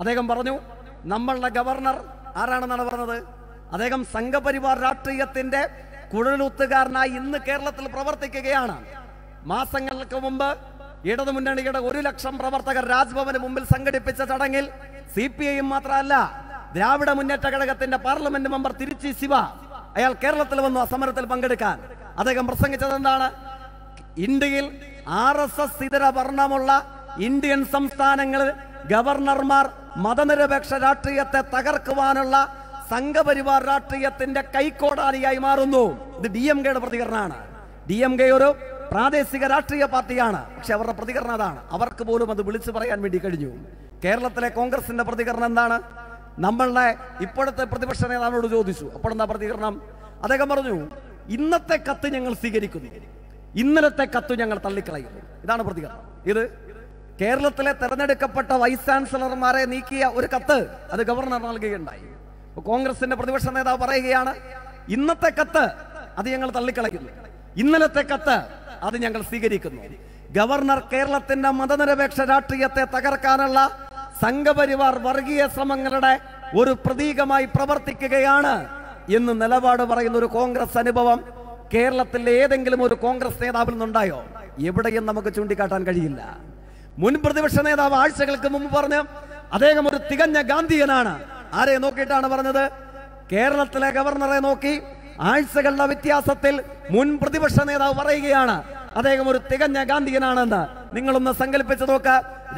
അദ്ദേഹം പറഞ്ഞു നമ്മളുടെ ഗവർണർ ആരാണെന്നാണ് പറഞ്ഞത് അദ്ദേഹം സംഘപരിവാർ രാഷ്ട്രീയത്തിന്റെ കുഴലൂത്തുകാരനായി ഇന്ന് കേരളത്തിൽ പ്രവർത്തിക്കുകയാണ് മാസങ്ങൾക്ക് മുമ്പ് ഇടതുമുന്നണിയുടെ ഒരു ലക്ഷം പ്രവർത്തകർ രാജ്ഭവന് മുമ്പിൽ സംഘടിപ്പിച്ച ചടങ്ങിൽ സി പി ഐ മാത്രമല്ല ദ്രാവിഡ മുന്നേറ്റ കഴകത്തിന്റെ പാർലമെന്റ് മെമ്പർ തിരുച്ചി ശിവ അയാൾ കേരളത്തിൽ വന്നു ആ സമരത്തിൽ പങ്കെടുക്കാൻ അദ്ദേഹം പ്രസംഗിച്ചത് എന്താണ് ഇന്ത്യയിൽ ആർ എസ് എസ് ഇതര വർണ്ണമുള്ള ഇന്ത്യൻ സംസ്ഥാനങ്ങളിൽ ഗവർണർമാർ മതനിരപേക്ഷ രാഷ്ട്രീയത്തെ തകർക്കുവാനുള്ള സംഘപരിവാർ രാഷ്ട്രീയത്തിന്റെ കൈക്കോടാലിയായി മാറുന്നു ഇത് ഡി എം കെയുടെ പ്രതികരണമാണ് ഡി എം കെ ഒരു പ്രാദേശിക രാഷ്ട്രീയ പാർട്ടിയാണ് പക്ഷെ അവരുടെ പ്രതികരണം അതാണ് അവർക്ക് പോലും അത് വിളിച്ചു പറയാൻ വേണ്ടി കഴിഞ്ഞു കേരളത്തിലെ കോൺഗ്രസിന്റെ പ്രതികരണം എന്താണ് നമ്മളുടെ ഇപ്പോഴത്തെ പ്രതിപക്ഷ നേതാവിനോട് ചോദിച്ചു അപ്പോഴെന്താ പ്രതികരണം അദ്ദേഹം പറഞ്ഞു ഇന്നത്തെ കത്ത് ഞങ്ങൾ സ്വീകരിക്കുന്നു ഇന്നലത്തെ കത്ത് ഞങ്ങൾ തള്ളിക്കളയുന്നു ഇതാണ് പ്രതികരണം ഇത് കേരളത്തിലെ തെരഞ്ഞെടുക്കപ്പെട്ട വൈസ് ചാൻസലർമാരെ നീക്കിയ ഒരു കത്ത് അത് ഗവർണർ നൽകുകയുണ്ടായി കോൺഗ്രസിന്റെ പ്രതിപക്ഷ നേതാവ് പറയുകയാണ് ഇന്നത്തെ കത്ത് അത് ഞങ്ങൾ തള്ളിക്കളയുന്നു ഇന്നലത്തെ കത്ത് അത് ഞങ്ങൾ സ്വീകരിക്കുന്നു ഗവർണർ കേരളത്തിന്റെ മതനിരപേക്ഷ രാഷ്ട്രീയത്തെ തകർക്കാനുള്ള സംഘപരിവാർ വർഗീയ ശ്രമങ്ങളുടെ ഒരു പ്രതീകമായി പ്രവർത്തിക്കുകയാണ് എന്ന് നിലപാട് പറയുന്ന ഒരു കോൺഗ്രസ് അനുഭവം കേരളത്തിലെ ഏതെങ്കിലും ഒരു കോൺഗ്രസ് നേതാവിൽ നിന്നുണ്ടായോ എവിടെയും നമുക്ക് ചൂണ്ടിക്കാട്ടാൻ കഴിയില്ല മുൻ പ്രതിപക്ഷ നേതാവ് ആഴ്ചകൾക്ക് മുമ്പ് പറഞ്ഞു അദ്ദേഹം ഒരു തികഞ്ഞ ഗാന്ധിയനാണ് ആരെ നോക്കിയിട്ടാണ് പറഞ്ഞത് കേരളത്തിലെ ഗവർണറെ നോക്കി ആഴ്ചകളുടെ വ്യത്യാസത്തിൽ മുൻ പ്രതിപക്ഷ നേതാവ് പറയുകയാണ് അദ്ദേഹം ഒരു തികഞ്ഞ ഗാന്ധിയനാണെന്ന് നിങ്ങളൊന്ന് സങ്കല്പിച്ചു നോക്കുക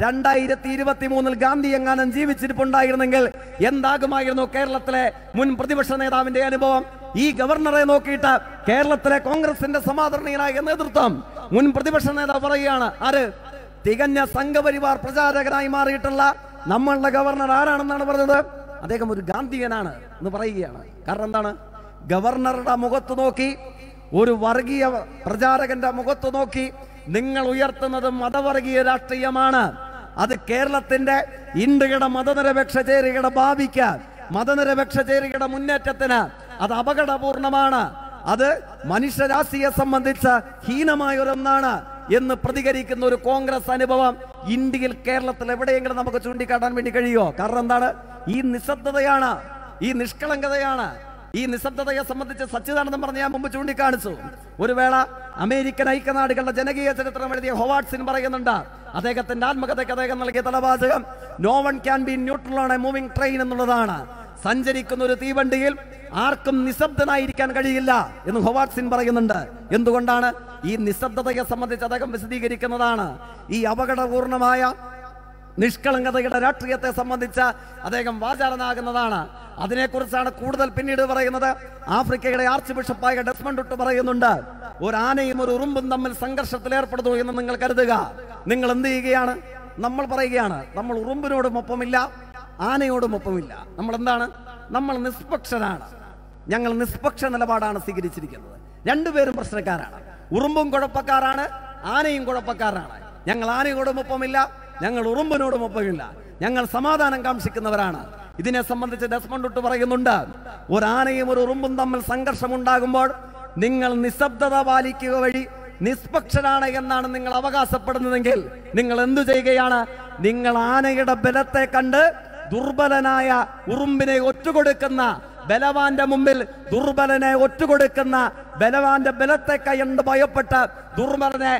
രണ്ടായിരത്തി ഇരുപത്തി മൂന്നിൽ ഗാന്ധി എങ്ങാനും ജീവിച്ചിരിപ്പുണ്ടായിരുന്നെങ്കിൽ എന്താകുമായിരുന്നു കേരളത്തിലെ മുൻ പ്രതിപക്ഷ നേതാവിന്റെ അനുഭവം ഈ ഗവർണറെ നോക്കിയിട്ട് കേരളത്തിലെ കോൺഗ്രസിന്റെ സമാദരണീയനായ നേതൃത്വം മുൻ പ്രതിപക്ഷ നേതാവ് പറയുകയാണ് ആര് തികഞ്ഞ സംഘപരിവാർ പ്രചാരകനായി മാറിയിട്ടുള്ള നമ്മളുടെ ഗവർണർ ആരാണെന്നാണ് പറഞ്ഞത് അദ്ദേഹം ഒരു ഗാന്ധിയനാണ് എന്ന് പറയുകയാണ് കാരണം എന്താണ് ഗവർണറുടെ മുഖത്ത് നോക്കി ഒരു വർഗീയ പ്രചാരകന്റെ മുഖത്ത് നോക്കി നിങ്ങൾ ഉയർത്തുന്നത് മതവർഗീയ രാഷ്ട്രീയമാണ് അത് കേരളത്തിൻ്റെ ഇന്ത്യയുടെ മതനിരപേക്ഷ ചേരികയുടെ ഭാവിക്ക് മതനിരപേക്ഷ ചേരികയുടെ മുന്നേറ്റത്തിന് അത് അപകടപൂർണമാണ് അത് മനുഷ്യരാശിയെ സംബന്ധിച്ച് ഹീനമായ ഒരൊന്നാണ് എന്ന് പ്രതികരിക്കുന്ന ഒരു കോൺഗ്രസ് അനുഭവം ഇന്ത്യയിൽ കേരളത്തിൽ എവിടെയെങ്കിലും നമുക്ക് ചൂണ്ടിക്കാട്ടാൻ വേണ്ടി കഴിയുമോ കാരണം എന്താണ് ഈ നിശബ്ദതയാണ് ഈ നിഷ്കളങ്കതയാണ് ഈ നിശബ്ദതയെ സംബന്ധിച്ച് സച്ചിദാനന്ദൻ പറഞ്ഞ ഞാൻ മുമ്പ് ചൂണ്ടിക്കാണിച്ചു ഒരു വേള അമേരിക്കൻ ഐക്യനാടുകളുടെ ജനകീയ ചരിത്രം എഴുതിയ ഹൊവാട്സിൻ പറയുന്നുണ്ട് അദ്ദേഹത്തിന്റെ ആത്മകഥയ്ക്ക് അദ്ദേഹം നൽകിയ തലവാചകം no one can be neutral ആണ് മൂവിംഗ് ട്രെയിൻ എന്നുള്ളതാണ് സഞ്ചരിക്കുന്ന ഒരു തീവണ്ടിയിൽ ആർക്കും നിശബ്ദനായിരിക്കാൻ കഴിയില്ല എന്ന് സിൻ പറയുന്നുണ്ട് എന്തുകൊണ്ടാണ് ഈ നിശബ്ദതയെ സംബന്ധിച്ച് അദ്ദേഹം വിശദീകരിക്കുന്നതാണ് ഈ അപകടപൂർണമായ നിഷ്കളങ്കതയുടെ രാഷ്ട്രീയത്തെ സംബന്ധിച്ച് അദ്ദേഹം വാചാരനാകുന്നതാണ് അതിനെക്കുറിച്ചാണ് കൂടുതൽ പിന്നീട് പറയുന്നത് ആഫ്രിക്കയുടെ ആർച്ച് ബിഷപ്പായ ഡെസ്മണ്ടുട്ട് പറയുന്നുണ്ട് ഒരു ആനയും ഒരു ഉറുമ്പും തമ്മിൽ സംഘർഷത്തിൽ ഏർപ്പെടുന്നു എന്ന് നിങ്ങൾ കരുതുക നിങ്ങൾ എന്ത് ചെയ്യുകയാണ് നമ്മൾ പറയുകയാണ് നമ്മൾ ഉറുമ്പിനോടും ഒപ്പമില്ല ആനയോടും ഒപ്പമില്ല നമ്മൾ എന്താണ് നമ്മൾ നിഷ്പക്ഷനാണ് ഞങ്ങൾ നിഷ്പക്ഷ നിലപാടാണ് സ്വീകരിച്ചിരിക്കുന്നത് രണ്ടുപേരും പ്രശ്നക്കാരാണ് ഉറുമ്പും കുഴപ്പക്കാരാണ് ആനയും കുഴപ്പക്കാരാണ് ഞങ്ങൾ ആനയോടും ഒപ്പമില്ല ഞങ്ങൾ ഒപ്പമില്ല ഞങ്ങൾ സമാധാനം കാംക്ഷിക്കുന്നവരാണ് ഇതിനെ സംബന്ധിച്ച് ഡെസ്മണ്ട് പറയുന്നുണ്ട് ഒരാനയും ഒരു ഉറുമ്പും തമ്മിൽ സംഘർഷമുണ്ടാകുമ്പോൾ നിങ്ങൾ നിശബ്ദത പാലിക്കുക വഴി നിഷ്പക്ഷരാണ് എന്നാണ് നിങ്ങൾ അവകാശപ്പെടുന്നതെങ്കിൽ നിങ്ങൾ എന്തു ചെയ്യുകയാണ് നിങ്ങൾ ആനയുടെ ബലത്തെ കണ്ട് ദുർബലനായ ഉറുമ്പിനെ ഒറ്റുകൊടുക്കുന്ന ബലവാന്റെ മുമ്പിൽ ദുർബലനെ ഒറ്റുകൊടുക്കുന്ന ബലവാന്റെ ബലത്തെ കൈകൊണ്ട് ഭയപ്പെട്ട് ദുർബലനെ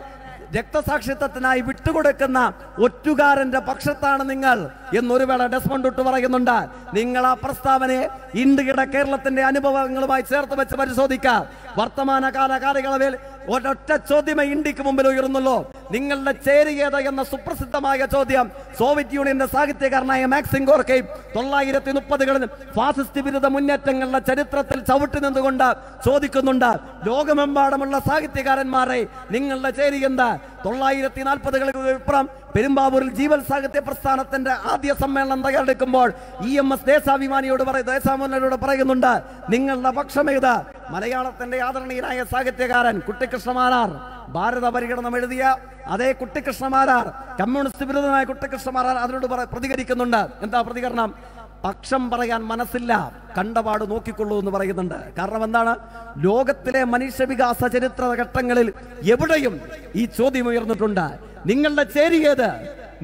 രക്തസാക്ഷിത്വത്തിനായി വിട്ടുകൊടുക്കുന്ന ഒറ്റുകാരന്റെ പക്ഷത്താണ് നിങ്ങൾ എന്നൊരു വേള ഡെസ്മണ്ടുട്ട് പറയുന്നുണ്ട് നിങ്ങൾ ആ പ്രസ്താവനയെ ഇന്ത്യയുടെ കേരളത്തിന്റെ അനുഭവങ്ങളുമായി ചേർത്ത് വെച്ച് പരിശോധിക്കാം വർത്തമാനകാല കാലയളവിൽ ഒരൊറ്റ ചോദ്യമേ ഇന്ത്യക്ക് മുമ്പിൽ ഉയർന്നുള്ളൂ നിങ്ങളുടെ ചേരിയേത് എന്ന സുപ്രസിദ്ധമായ ചോദ്യം സോവിയറ്റ് യൂണിയന്റെ സാഹിത്യകാരനായ മാക്സിം ഗോർക്കയും തൊള്ളായിരത്തി മുപ്പതുകളിൽ ഫാസിസ്റ്റ് വിരുദ്ധ മുന്നേറ്റങ്ങളുടെ ചരിത്രത്തിൽ ചവിട്ടി നിന്നുകൊണ്ട് ചോദിക്കുന്നുണ്ട് ലോകമെമ്പാടുമുള്ള സാഹിത്യകാരന്മാരെ നിങ്ങളുടെ ചേരി എന്താ തൊള്ളായിരത്തി നാൽപ്പതുകൾക്ക് വിപ്രം പെരുമ്പാവൂരിൽ ജീവൽ സാഹിത്യ പ്രസ്ഥാനത്തിന്റെ ആദ്യ സമ്മേളനം തയ്യാറെടുക്കുമ്പോൾ ഇ എം എസ് ദേശാഭിമാനിയോട് പറയും ദേശാഭിമാനിയോട് പറയുന്നുണ്ട് നിങ്ങളുടെ പക്ഷമേത മലയാളത്തിന്റെ ആദരണീയനായ സാഹിത്യകാരൻ കുട്ടിക്കൃഷ്ണമാരാർ ഭാരത പരിഗണനം എഴുതിയ അതേ കുട്ടിക്കൃഷ്ണമാരാർ കമ്മ്യൂണിസ്റ്റ് വിരുദ്ധനായ കുട്ടിക്കൃഷ്ണമാരാർ അതിനോട് പ്രതികരിക്കുന്നുണ്ട് എന്താ പ്രതികരണം പക്ഷം പറയാൻ മനസ്സില്ല കണ്ടപാട് നോക്കിക്കൊള്ളൂ എന്ന് പറയുന്നുണ്ട് കാരണം എന്താണ് ലോകത്തിലെ മനുഷ്യവികാസ ചരിത്ര ഘട്ടങ്ങളിൽ എവിടെയും ഈ ചോദ്യം ഉയർന്നിട്ടുണ്ട് നിങ്ങളുടെ ചേരി ഏത്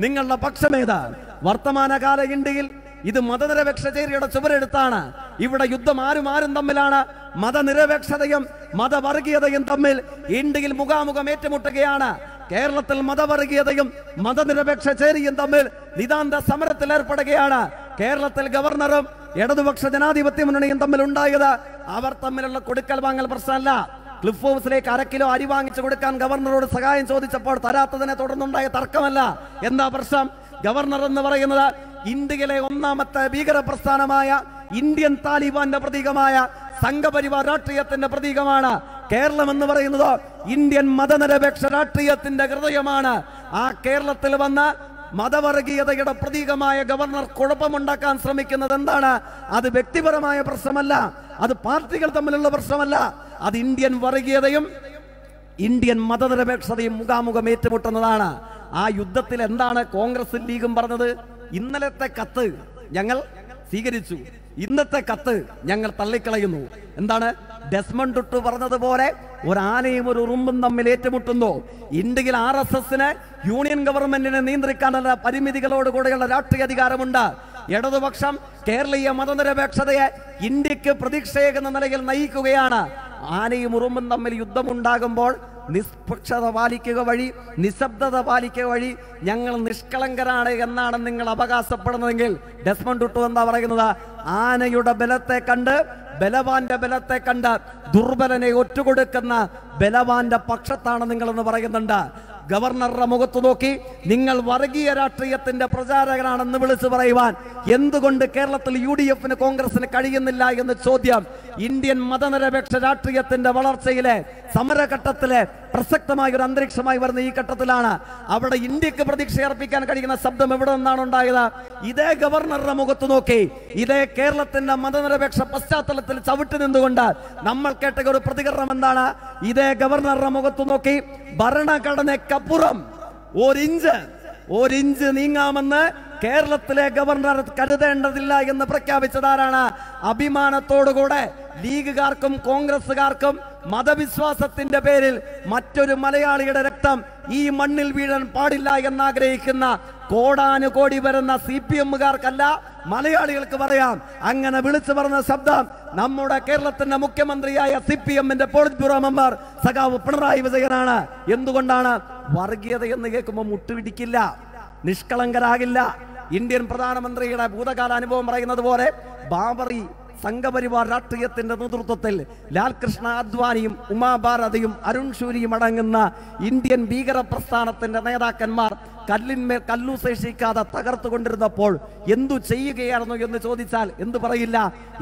നിങ്ങളുടെ പക്ഷമേത് വർത്തമാനകാല ഇന്ത്യയിൽ ഇത് മതനിരപേക്ഷ ചേരിയുടെ ചുവരെടുത്താണ് ഇവിടെ യുദ്ധം ആരും ആരും തമ്മിലാണ് മതനിരപേക്ഷതയും മതവർഗീയതയും തമ്മിൽ ഇന്ത്യയിൽ മുഖാമുഖം ഏറ്റുമുട്ടുകയാണ് കേരളത്തിൽ മതവർഗീയതയും മതനിരപേക്ഷ ചേരിയും തമ്മിൽ നിതാന്ത സമരത്തിൽ ഏർപ്പെടുകയാണ് കേരളത്തിൽ ഗവർണറും ഇടതുപക്ഷ ജനാധിപത്യ മുന്നണിയും തമ്മിൽ ഉണ്ടായത് അവർ തമ്മിലുള്ള കൊടുക്കൽ വാങ്ങൽ പ്രശ്നമല്ല ക്ലിഫ് ഹൗസിലേക്ക് അരക്കിലോ അരി വാങ്ങിച്ചു കൊടുക്കാൻ ഗവർണറോട് സഹായം ചോദിച്ചപ്പോൾ തരാത്തതിനെ തുടർന്നുണ്ടായ തർക്കമല്ല എന്താ പ്രശ്നം ഗവർണർ എന്ന് പറയുന്നത് ഇന്ത്യയിലെ ഒന്നാമത്തെ ഭീകര പ്രസ്ഥാനമായ ഇന്ത്യൻ താലിബാന്റെ പ്രതീകമായ സംഘപരിവാർ രാഷ്ട്രീയത്തിന്റെ പ്രതീകമാണ് കേരളം എന്ന് പറയുന്നത് ഇന്ത്യൻ മതനിരപേക്ഷ രാഷ്ട്രീയത്തിന്റെ ഹൃദയമാണ് ആ കേരളത്തിൽ വന്ന മതവർഗീയതയുടെ പ്രതീകമായ ഗവർണർ കുഴപ്പമുണ്ടാക്കാൻ ശ്രമിക്കുന്നത് എന്താണ് അത് വ്യക്തിപരമായ പ്രശ്നമല്ല അത് പാർട്ടികൾ തമ്മിലുള്ള പ്രശ്നമല്ല അത് ഇന്ത്യൻ വർഗീയതയും ഇന്ത്യൻ മതനിരപേക്ഷതയും മുഖാമുഖം ഏറ്റുമുട്ടുന്നതാണ് ആ യുദ്ധത്തിൽ എന്താണ് കോൺഗ്രസ് ലീഗും പറഞ്ഞത് ഇന്നലത്തെ കത്ത് ഞങ്ങൾ സ്വീകരിച്ചു ഇന്നത്തെ കത്ത് ഞങ്ങൾ തള്ളിക്കളയുന്നു എന്താണ് ഡെസ്മൺ ടുട്ടു പറഞ്ഞതുപോലെ ആനയും ഒരു ഉറുമ്പും തമ്മിൽ ഏറ്റുമുട്ടുന്നു ഇന്ത്യയിൽ ആർ എസ് എസിന് യൂണിയൻ ഗവൺമെന്റിനെ നിയന്ത്രിക്കാനുള്ള കൂടെയുള്ള രാഷ്ട്രീയ അധികാരമുണ്ട് ഇടതുപക്ഷം കേരളീയ മതനിരപേക്ഷതയെ ഇന്ത്യക്ക് പ്രതീക്ഷയെന്ന നിലയിൽ നയിക്കുകയാണ് ആനയും ഉറുമ്പും തമ്മിൽ യുദ്ധമുണ്ടാകുമ്പോൾ നിഷ്പക്ഷത പാലിക്കുക വഴി നിശബ്ദത പാലിക്കുക വഴി ഞങ്ങൾ നിഷ്കളങ്കരാണ് എന്നാണ് നിങ്ങൾ അവകാശപ്പെടുന്നതെങ്കിൽ ഡെസ്മൺ ടുട്ടു എന്താ പറയുന്നത് ആനയുടെ ബലത്തെ കണ്ട് ബലവാന്റെ ബലത്തെ കണ്ട് ദുർബലനെ ഒറ്റുകൊടുക്കുന്ന ബലവാന്റെ പക്ഷത്താണ് നിങ്ങളെന്ന് പറയുന്നുണ്ട് ഗവർണറുടെ മുഖത്ത് നോക്കി നിങ്ങൾ വർഗീയ രാഷ്ട്രീയത്തിന്റെ പ്രചാരകനാണെന്ന് വിളിച്ചു പറയുവാൻ എന്തുകൊണ്ട് കേരളത്തിൽ യു ഡി എഫിന് കോൺഗ്രസിന് കഴിയുന്നില്ല എന്ന് ചോദ്യം ഇന്ത്യൻ മതനിരപേക്ഷ രാഷ്ട്രീയത്തിന്റെ വളർച്ചയിലെ സമരഘട്ടത്തിലെ പ്രസക്തമായ ഒരു അന്തരീക്ഷമായി വരുന്ന ഈ ഘട്ടത്തിലാണ് അവിടെ ഇന്ത്യക്ക് പ്രതീക്ഷയർപ്പിക്കാൻ കഴിയുന്ന ശബ്ദം എവിടെ നിന്നാണ് ഉണ്ടായത് ഇതേ ഗവർണറുടെ മുഖത്ത് നോക്കി ഇതേ കേരളത്തിന്റെ മതനിരപേക്ഷ പശ്ചാത്തലത്തിൽ ചവിട്ടി നിന്നുകൊണ്ട് നമ്മൾ കേട്ട ഒരു പ്രതികരണം എന്താണ് ഇതേ ഗവർണറുടെ മുഖത്ത് നോക്കി ഭരണഘടനക്കപ്പുറം ഒരിഞ്ച് ഒരിഞ്ച് നീങ്ങാമെന്ന് കേരളത്തിലെ ഗവർണർ കരുതേണ്ടതില്ല എന്ന് പ്രഖ്യാപിച്ചതാരാണ് അഭിമാനത്തോടുകൂടെ ലീഗുകാർക്കും കോൺഗ്രസുകാർക്കും മതവിശ്വാസത്തിന്റെ പേരിൽ മറ്റൊരു മലയാളിയുടെ രക്തം ഈ മണ്ണിൽ വീഴാൻ പാടില്ല എന്നാഗ്രഹിക്കുന്ന കോടാനുകോടി വരുന്ന സി പി എമ്മുകാർക്കല്ല മലയാളികൾക്ക് പറയാം അങ്ങനെ വിളിച്ചു പറഞ്ഞ ശബ്ദം നമ്മുടെ കേരളത്തിന്റെ മുഖ്യമന്ത്രിയായ സി പി എമ്മിന്റെ പോളിറ്റ് മെമ്പർ സഖാവ് പിണറായി വിജയനാണ് എന്തുകൊണ്ടാണ് വർഗീയത എന്ന് കേൾക്കുമ്പോൾ മുട്ടുപിടിക്കില്ല നിഷ്കളങ്കരാകില്ല ഇന്ത്യൻ പ്രധാനമന്ത്രിയുടെ ഭൂതകാല അനുഭവം പറയുന്നത് പോലെ ബാബറി സംഘപരിവാർ രാഷ്ട്രീയത്തിന്റെ നേതൃത്വത്തിൽ ലാൽകൃഷ്ണ അദ്വാനിയും ഉമാഭാരതിയും അരുൺ ഷൂരിയും അടങ്ങുന്ന ഇന്ത്യൻ ഭീകര പ്രസ്ഥാനത്തിന്റെ നേതാക്കന്മാർ കല്ലിന്മേൽ കല്ലുശേഷിക്കാതെ കൊണ്ടിരുന്നപ്പോൾ എന്തു ചെയ്യുകയായിരുന്നു എന്ന് ചോദിച്ചാൽ എന്തു പറയില്ല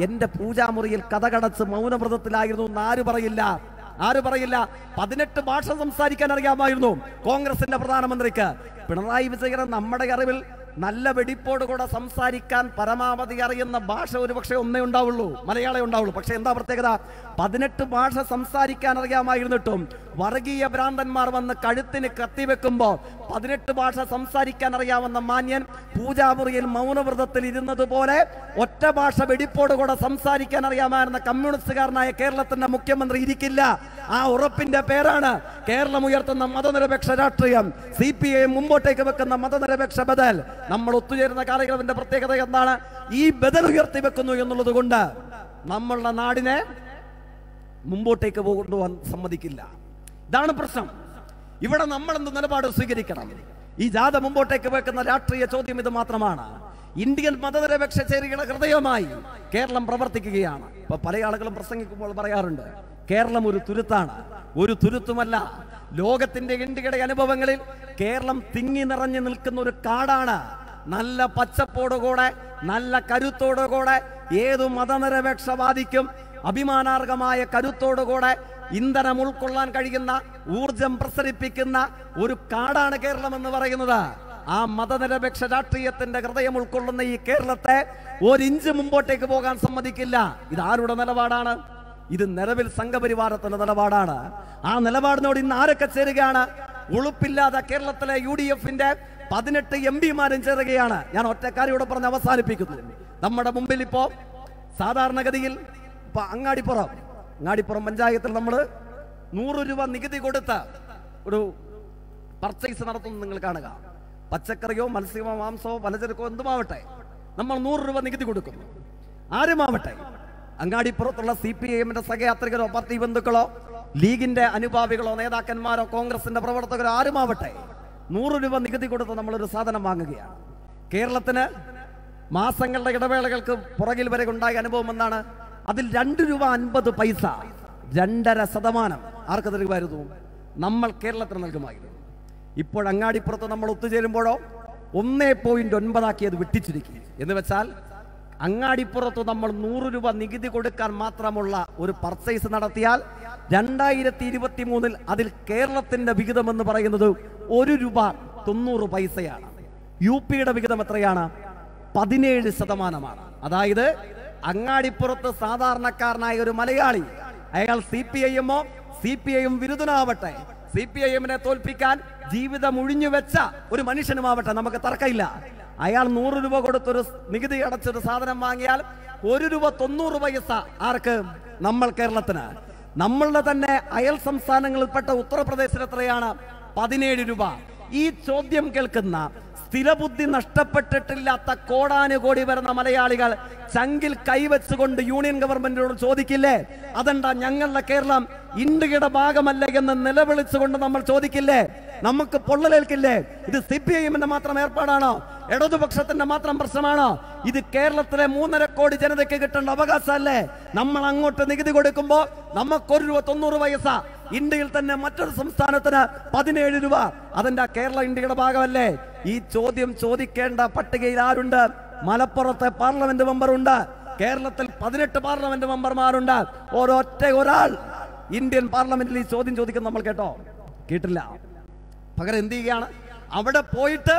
എന്റെ പൂജാമുറിയിൽ കഥകടച്ച് മൗനവ്രതത്തിലായിരുന്നു എന്ന് ആര് പറയില്ല ആര് പറയില്ല പതിനെട്ട് ഭാഷ സംസാരിക്കാൻ അറിയാമായിരുന്നു കോൺഗ്രസിന്റെ പ്രധാനമന്ത്രിക്ക് പിണറായി വിജയൻ നമ്മുടെ അറിവിൽ നല്ല വെടിപ്പോട് കൂടെ സംസാരിക്കാൻ പരമാവധി അറിയുന്ന ഭാഷ ഒരുപക്ഷെ ഒന്നേ ഉണ്ടാവുള്ളൂ മലയാളേ ഉണ്ടാവുള്ളൂ പക്ഷെ എന്താ പ്രത്യേകത പതിനെട്ട് ഭാഷ സംസാരിക്കാൻ അറിയാമായിരുന്നിട്ടും വർഗീയ ഭ്രാന്തന്മാർ വന്ന് കഴുത്തിന് കത്തിവെക്കുമ്പോൾ പതിനെട്ട് ഭാഷ സംസാരിക്കാൻ അറിയാവുന്ന മാന്യൻ പൂജാമുറിയിൽ മൗനവ്രതത്തിൽ ഇരുന്നതുപോലെ ഒറ്റ ഭാഷ വെടിപ്പോടുകൂടെ സംസാരിക്കാൻ അറിയാമായിരുന്ന കമ്മ്യൂണിസ്റ്റുകാരനായ കേരളത്തിന്റെ മുഖ്യമന്ത്രി ഇരിക്കില്ല ആ ഉറപ്പിന്റെ പേരാണ് കേരളം ഉയർത്തുന്ന മതനിരപേക്ഷ രാഷ്ട്രീയം സി പി ഐ മുമ്പോട്ടേക്ക് വെക്കുന്ന മതനിരപേക്ഷ ബദൽ നമ്മൾ ഒത്തുചേരുന്ന കാലയളവിന്റെ പ്രത്യേകത എന്താണ് ഈ ബദൽ ഉയർത്തി വെക്കുന്നു എന്നുള്ളത് കൊണ്ട് നമ്മളുടെ നാടിനെ മുമ്പോട്ടേക്ക് പോകൊണ്ടുപോകാൻ സമ്മതിക്കില്ല ഇതാണ് പ്രശ്നം ഇവിടെ നമ്മൾ എന്ത് നിലപാട് സ്വീകരിക്കണം ഈ ജാഥ മുമ്പോട്ടേക്ക് വെക്കുന്ന രാഷ്ട്രീയ ചോദ്യം ഇത് മാത്രമാണ് ഇന്ത്യൻ മതനിരപേക്ഷ ചേരിയുടെ ഹൃദയമായി കേരളം പ്രവർത്തിക്കുകയാണ് ഇപ്പൊ പല ആളുകളും പ്രസംഗിക്കുമ്പോൾ പറയാറുണ്ട് കേരളം ഒരു തുരുത്താണ് ഒരു തുരുത്തുമല്ല ലോകത്തിന്റെ ഇന്ത്യയുടെ അനുഭവങ്ങളിൽ കേരളം തിങ്ങി നിറഞ്ഞു നിൽക്കുന്ന ഒരു കാടാണ് നല്ല പച്ചപ്പോടുകൂടെ നല്ല കരുത്തോടുകൂടെ ഏതു മതനിരപേക്ഷവാദിക്കും അഭിമാനാർഹമായ കരുത്തോടുകൂടെ ഇന്ധനം ഉൾക്കൊള്ളാൻ കഴിയുന്ന ഊർജം പ്രസരിപ്പിക്കുന്ന ഒരു കാടാണ് കേരളം എന്ന് പറയുന്നത് ആ മതനിരപേക്ഷ രാഷ്ട്രീയത്തിന്റെ ഹൃദയം ഉൾക്കൊള്ളുന്ന ഈ കേരളത്തെ ഒരിഞ്ച് മുമ്പോട്ടേക്ക് പോകാൻ സമ്മതിക്കില്ല ഇത് ആരുടെ നിലപാടാണ് ഇത് നിലവിൽ സംഘപരിവാരത്തിന്റെ നിലപാടാണ് ആ നിലപാടിനോട് ഇന്ന് ആരൊക്കെ ചേരുകയാണ് ഉളുപ്പില്ലാതെ കേരളത്തിലെ യു ഡി എഫിന്റെ പതിനെട്ട് എം പിമാരും ചേരുകയാണ് ഞാൻ ഒറ്റക്കാരിയോട് പറഞ്ഞ് അവസാനിപ്പിക്കുന്നു നമ്മുടെ മുമ്പിൽ ഇപ്പോ സാധാരണഗതിയിൽ അങ്ങാടിപ്പുറം അങ്ങാടിപ്പുറം പഞ്ചായത്തിൽ നമ്മൾ നൂറ് രൂപ നികുതി കൊടുത്ത ഒരു പർച്ചേസ് നടത്തുന്നത് നിങ്ങൾ കാണുക പച്ചക്കറിയോ മത്സ്യമോ മാംസമോ പലചരക്കോ എന്തുമാവട്ടെ നമ്മൾ നൂറ് രൂപ നികുതി കൊടുക്കുന്നു ആരുമാവട്ടെ അങ്ങാടിപ്പുറത്തുള്ള സി പി ഐഎമ്മിന്റെ സഹയാത്രികരോ പാർട്ടി ബന്ധുക്കളോ ലീഗിന്റെ അനുഭാവികളോ നേതാക്കന്മാരോ കോൺഗ്രസിന്റെ പ്രവർത്തകരോ ആരുമാവട്ടെ നൂറ് രൂപ നികുതി കൊടുത്ത് നമ്മളൊരു സാധനം വാങ്ങുകയാണ് കേരളത്തിന് മാസങ്ങളുടെ ഇടവേളകൾക്ക് പുറകിൽ വരെ ഉണ്ടായ അനുഭവം എന്നാണ് അതിൽ രണ്ട് രൂപ അൻപത് പൈസ രണ്ടര ശതമാനം ആർക്ക് നൽകുമായിരുന്നു നമ്മൾ കേരളത്തിന് നൽകുമായിരുന്നു ഇപ്പോൾ അങ്ങാടിപ്പുറത്ത് നമ്മൾ ഒത്തുചേരുമ്പോഴോ ഒന്നേ പോയിന്റ് ഒൻപതാക്കി അത് വെട്ടിച്ചിരിക്കും എന്ന് വെച്ചാൽ അങ്ങാടിപ്പുറത്ത് നമ്മൾ നൂറ് രൂപ നികുതി കൊടുക്കാൻ മാത്രമുള്ള ഒരു പർച്ചേസ് നടത്തിയാൽ രണ്ടായിരത്തി ഇരുപത്തി മൂന്നിൽ അതിൽ കേരളത്തിന്റെ വിഹിതം എന്ന് പറയുന്നത് ഒരു രൂപ തൊണ്ണൂറ് പൈസയാണ് യു പിയുടെ വിഹിതം എത്രയാണ് പതിനേഴ് ശതമാനമാണ് അതായത് അങ്ങാടിപ്പുറത്ത് സാധാരണക്കാരനായ ഒരു മലയാളി അയാൾ സി പി ഐഎമ്മോ സി പി ഐ എം വിരുദ്ധനാവട്ടെ സി പി ഐ എമ്മിനെ തോൽപ്പിക്കാൻ ജീവിതം ഒഴിഞ്ഞു വെച്ച ഒരു മനുഷ്യനുമാവട്ടെ നമുക്ക് തർക്കമില്ല അയാൾ നൂറ് രൂപ കൊടുത്തൊരു നികുതി അടച്ചൊരു സാധനം വാങ്ങിയാൽ ഒരു രൂപ തൊണ്ണൂറ് പൈസ ആർക്ക് നമ്മൾ കേരളത്തിന് നമ്മളുടെ തന്നെ അയൽ സംസ്ഥാനങ്ങളിൽപ്പെട്ട ഉത്തർപ്രദേശിൽ എത്രയാണ് പതിനേഴ് രൂപ ഈ ചോദ്യം കേൾക്കുന്ന സ്ഥിരബുദ്ധി നഷ്ടപ്പെട്ടിട്ടില്ലാത്ത കോടാനുകോടി വരുന്ന മലയാളികൾ ചങ്കിൽ കൈവച്ചുകൊണ്ട് യൂണിയൻ ഗവൺമെന്റിനോട് ചോദിക്കില്ലേ അതെന്താ ഞങ്ങളുടെ കേരളം ഇന്ത്യയുടെ ഭാഗമല്ല എന്ന് നിലവിളിച്ചുകൊണ്ട് നമ്മൾ ചോദിക്കില്ലേ നമുക്ക് പൊള്ളലേൽക്കില്ലേ ഇത് സി പി ഐഎമ്മിന്റെ മാത്രം ഏർപ്പാടാണോ ഇടതുപക്ഷത്തിന്റെ മാത്രം പ്രശ്നമാണോ ഇത് കേരളത്തിലെ മൂന്നര കോടി ജനതയ്ക്ക് കിട്ടേണ്ട അവകാശമല്ലേ നമ്മൾ അങ്ങോട്ട് നികുതി കൊടുക്കുമ്പോൾ നമുക്കൊരു രൂപ തൊണ്ണൂറ് പൈസ ഇന്ത്യയിൽ തന്നെ മറ്റൊരു സംസ്ഥാനത്തിന് പതിനേഴ് രൂപ അതെന്താ കേരള ഇന്ത്യയുടെ ഭാഗമല്ലേ ഈ ചോദ്യം ചോദിക്കേണ്ട പട്ടികയിൽ ആരുണ്ട് മലപ്പുറത്തെ പാർലമെന്റ് മെമ്പറുണ്ട് കേരളത്തിൽ പതിനെട്ട് പാർലമെന്റ് മെമ്പർമാരുണ്ട് ഓരോറ്റ ഒരാൾ ഇന്ത്യൻ പാർലമെന്റിൽ ഈ ചോദ്യം ചോദിക്കുന്ന നമ്മൾ കേട്ടോ കേട്ടില്ല പകരം എന്ത് ചെയ്യുകയാണ് അവിടെ പോയിട്ട്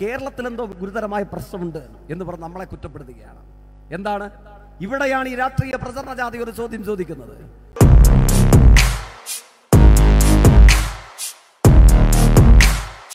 കേരളത്തിൽ എന്തോ ഗുരുതരമായ പ്രശ്നമുണ്ട് എന്ന് പറഞ്ഞ് നമ്മളെ കുറ്റപ്പെടുത്തുകയാണ് എന്താണ് ഇവിടെയാണ് ഈ രാഷ്ട്രീയ പ്രചരണ ജാതി ഒരു ചോദ്യം ചോദിക്കുന്നത്